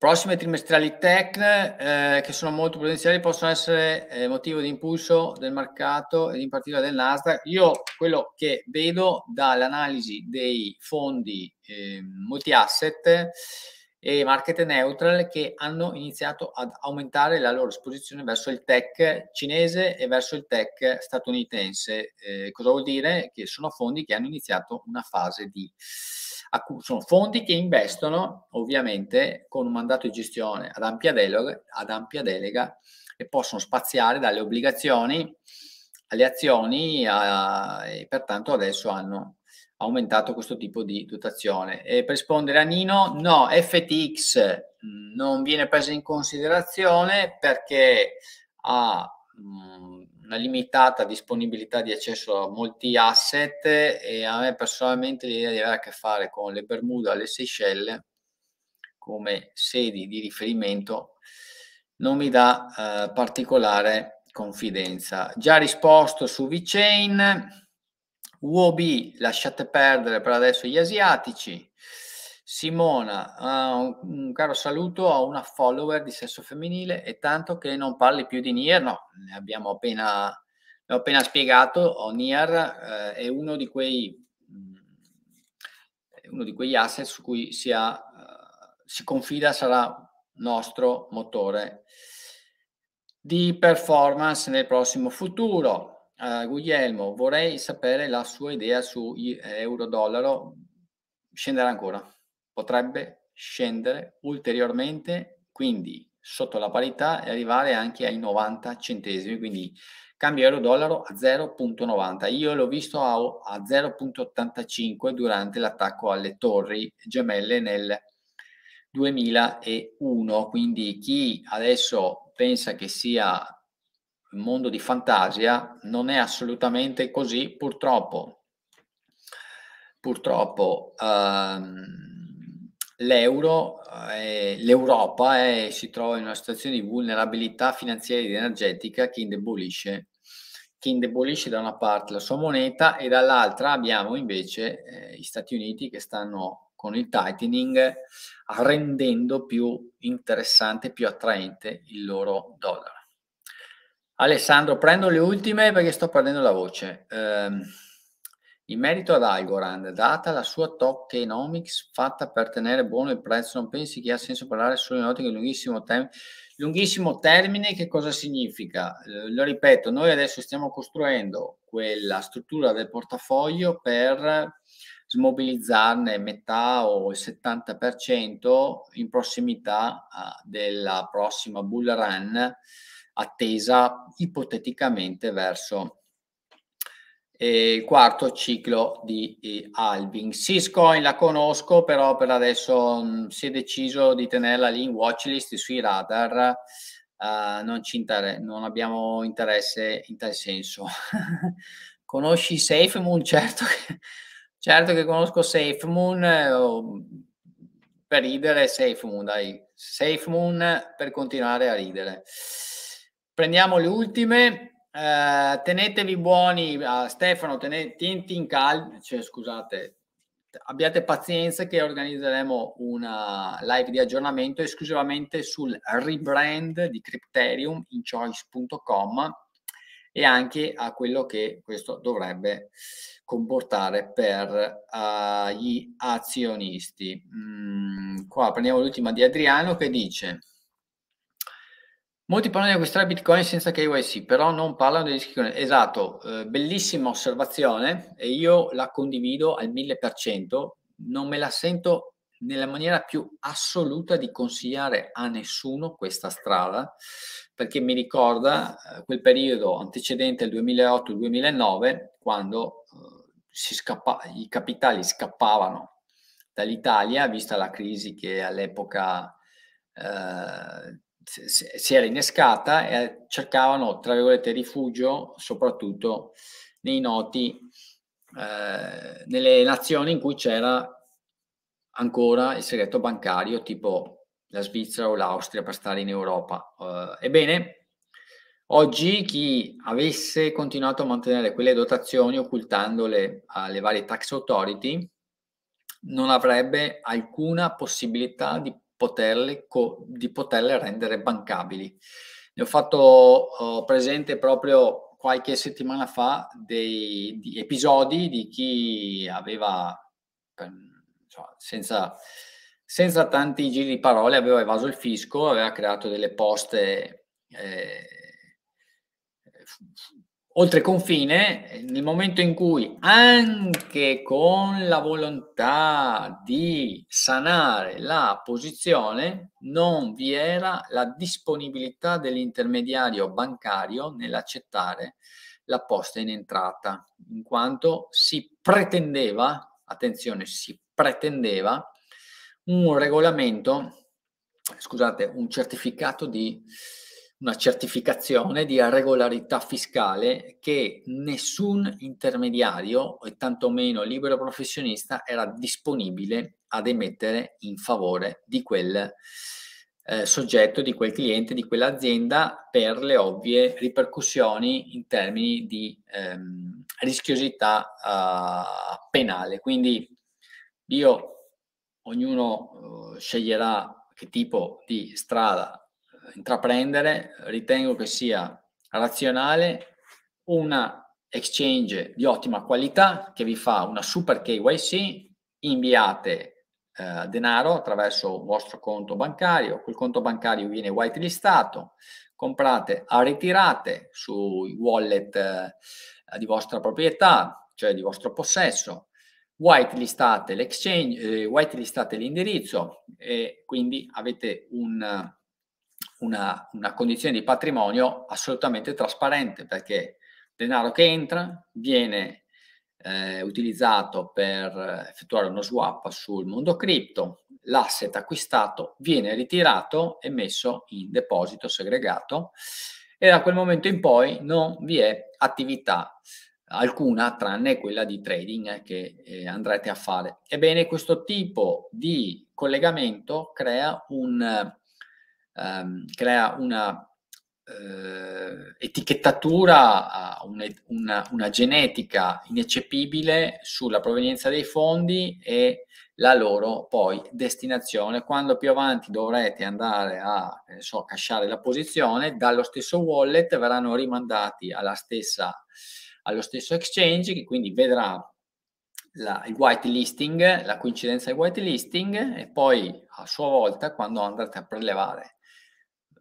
Prossime trimestrali tech eh, che sono molto potenziali possono essere eh, motivo di impulso del mercato e in particolare del Nasdaq. Io quello che vedo dall'analisi dei fondi eh, multi-asset e market neutral che hanno iniziato ad aumentare la loro esposizione verso il tech cinese e verso il tech statunitense. Eh, cosa vuol dire? Che sono fondi che hanno iniziato una fase di sono fondi che investono ovviamente con un mandato di gestione ad ampia, delega, ad ampia delega e possono spaziare dalle obbligazioni alle azioni a, e pertanto adesso hanno aumentato questo tipo di dotazione. E per rispondere a Nino, no, FTX mm, non viene presa in considerazione perché ha mh, mm, una limitata disponibilità di accesso a molti asset e a me personalmente l'idea di avere a che fare con le Bermuda e le Seychelles come sedi di riferimento non mi dà eh, particolare confidenza. Già risposto su VeChain, UOB lasciate perdere per adesso gli asiatici, Simona, uh, un caro saluto a una follower di sesso femminile e tanto che non parli più di Nier, no, ne abbiamo appena, ne ho appena spiegato, oh, Nier eh, è uno di, quei, mm, uno di quegli asset su cui si, ha, uh, eh, si confida sarà nostro motore di performance nel prossimo futuro. Uh, Guglielmo, vorrei sapere la sua idea su euro-dollaro, scenderà ancora? potrebbe scendere ulteriormente, quindi sotto la parità e arrivare anche ai 90 centesimi, quindi cambio euro-dollaro a 0.90. Io l'ho visto a, a 0.85 durante l'attacco alle torri gemelle nel 2001, quindi chi adesso pensa che sia un mondo di fantasia non è assolutamente così, purtroppo. Purtroppo, ehm, l'euro, eh, l'Europa eh, si trova in una situazione di vulnerabilità finanziaria ed energetica che indebolisce, che indebolisce da una parte la sua moneta e dall'altra abbiamo invece eh, gli Stati Uniti che stanno con il tightening rendendo più interessante, più attraente il loro dollaro. Alessandro, prendo le ultime perché sto perdendo la voce. Eh, in merito ad Algorand, data la sua tokenomics fatta per tenere buono il prezzo, non pensi che ha senso parlare solo in ottica di lunghissimo, tem- lunghissimo termine? Che cosa significa? Eh, lo ripeto, noi adesso stiamo costruendo quella struttura del portafoglio per smobilizzarne metà o il 70% in prossimità ah, della prossima bull run attesa ipoteticamente verso eh, il quarto ciclo di eh, halving. Syscoin la conosco, però per adesso mh, mm, si è deciso di tenerla lì in watchlist sui radar. Uh, non, ci inter- non abbiamo interesse in tal senso. Conosci SafeMoon? Certo che, certo che conosco SafeMoon. Eh, per ridere SafeMoon, dai. SafeMoon per continuare a ridere. Prendiamo le ultime. Eh, tenetevi buoni, uh, Stefano, tenete, in calma, cioè, scusate, abbiate pazienza che organizzeremo una live di aggiornamento esclusivamente sul rebrand di Crypterium in choice.com e anche a quello che questo dovrebbe comportare per uh, gli azionisti. Mm, qua prendiamo l'ultima di Adriano che dice Molti parlano di acquistare Bitcoin senza KYC, però non parlano di rischi. Esatto, eh, bellissima osservazione e io la condivido al mille per cento. Non me la sento nella maniera più assoluta di consigliare a nessuno questa strada, perché mi ricorda eh, quel periodo antecedente al 2008-2009, quando eh, scappa- i capitali scappavano dall'Italia, vista la crisi che all'epoca... Eh, si era innescata e cercavano, tra virgolette, rifugio soprattutto nei noti, eh, nelle nazioni in cui c'era ancora il segreto bancario, tipo la Svizzera o l'Austria per stare in Europa. Eh, ebbene, oggi chi avesse continuato a mantenere quelle dotazioni occultandole alle varie tax authority non avrebbe alcuna possibilità di poterle, co- di poterle rendere bancabili. Ne ho fatto oh, presente proprio qualche settimana fa dei episodi di chi aveva, insomma, senza, senza, tanti giri di parole, aveva evaso il fisco, aveva creato delle poste eh, oltre confine, nel momento in cui anche con la volontà di sanare la posizione non vi era la disponibilità dell'intermediario bancario nell'accettare la posta in entrata, in quanto si pretendeva, attenzione, si pretendeva un regolamento, scusate, un certificato di una certificazione di regolarità fiscale che nessun intermediario e tantomeno libero professionista era disponibile ad emettere in favore di quel eh, soggetto, di quel cliente, di quell'azienda per le ovvie ripercussioni in termini di ehm, rischiosità eh, penale. Quindi io, ognuno eh, sceglierà che tipo di strada intraprendere, ritengo che sia razionale una exchange di ottima qualità che vi fa una super KYC, inviate eh, denaro attraverso il vostro conto bancario, quel conto bancario viene whitelistato, comprate a ritirate sui wallet eh, di vostra proprietà, cioè di vostro possesso, whitelistate l'exchange, eh, whitelistate l'indirizzo e quindi avete un una, una condizione di patrimonio assolutamente trasparente perché denaro che entra viene eh, utilizzato per effettuare uno swap sul mondo cripto, l'asset acquistato viene ritirato e messo in deposito segregato e da quel momento in poi non vi è attività alcuna tranne quella di trading eh, che eh, andrete a fare. Ebbene, questo tipo di collegamento crea un ehm, crea una eh, etichettatura, una, una, una, genetica ineccepibile sulla provenienza dei fondi e la loro poi destinazione. Quando più avanti dovrete andare a so, casciare la posizione, dallo stesso wallet verranno rimandati alla stessa, allo stesso exchange che quindi vedrà la, il white listing, la coincidenza del white listing e poi a sua volta quando andate a prelevare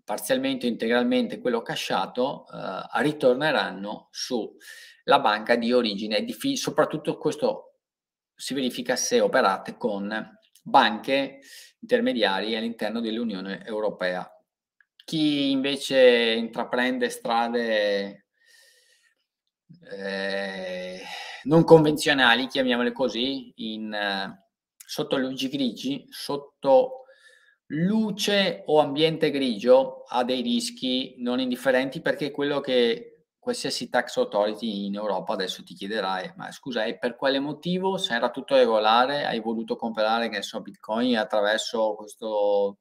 parzialmente o integralmente quello casciato, eh, ritorneranno sulla banca di origine, di fi- soprattutto questo si verifica se operate con banche intermediari all'interno dell'Unione Europea. Chi invece intraprende strade eh, non convenzionali, chiamiamole così, in, eh, sotto luci grigi, sotto Luce o ambiente grigio ha dei rischi non indifferenti perché quello che qualsiasi tax authority in Europa adesso ti chiederà è eh, ma scusa, e per quale motivo se era tutto regolare hai voluto comprare che so, Bitcoin attraverso questo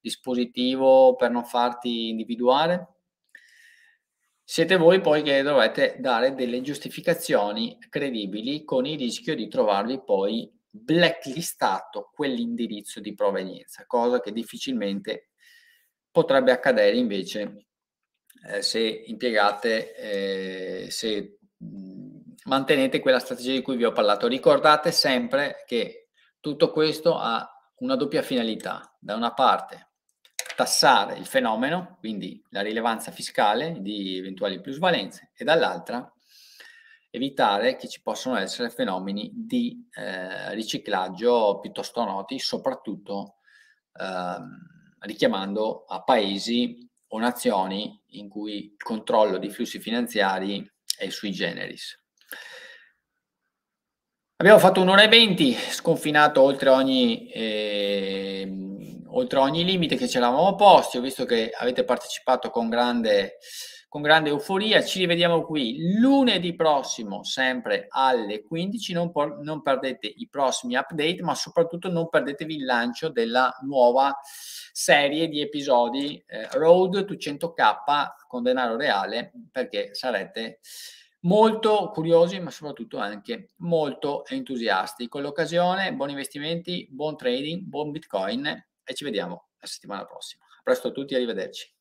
dispositivo per non farti individuare? Siete voi poi che dovete dare delle giustificazioni credibili con il rischio di trovarvi poi blacklistato quell'indirizzo di provenienza, cosa che difficilmente potrebbe accadere invece eh, se impiegate, eh, se mantenete quella strategia di cui vi ho parlato. Ricordate sempre che tutto questo ha una doppia finalità. Da una parte tassare il fenomeno, quindi la rilevanza fiscale di eventuali plusvalenze, e dall'altra evitare che ci possano essere fenomeni di eh, riciclaggio piuttosto noti, soprattutto eh, richiamando a paesi o nazioni in cui il controllo dei flussi finanziari è sui generis. Abbiamo fatto un'ora e venti, sconfinato oltre ogni, eh, oltre ogni limite che ci eravamo posti. Ho visto che avete partecipato con grande con grande euforia. Ci rivediamo qui lunedì prossimo, sempre alle 15. Non, por- non perdete i prossimi update, ma soprattutto non perdetevi il lancio della nuova serie di episodi eh, Road to 100K con denaro reale, perché sarete molto curiosi, ma soprattutto anche molto entusiasti. Con l'occasione, buoni investimenti, buon trading, buon Bitcoin e ci vediamo la settimana prossima. A presto a tutti, arrivederci.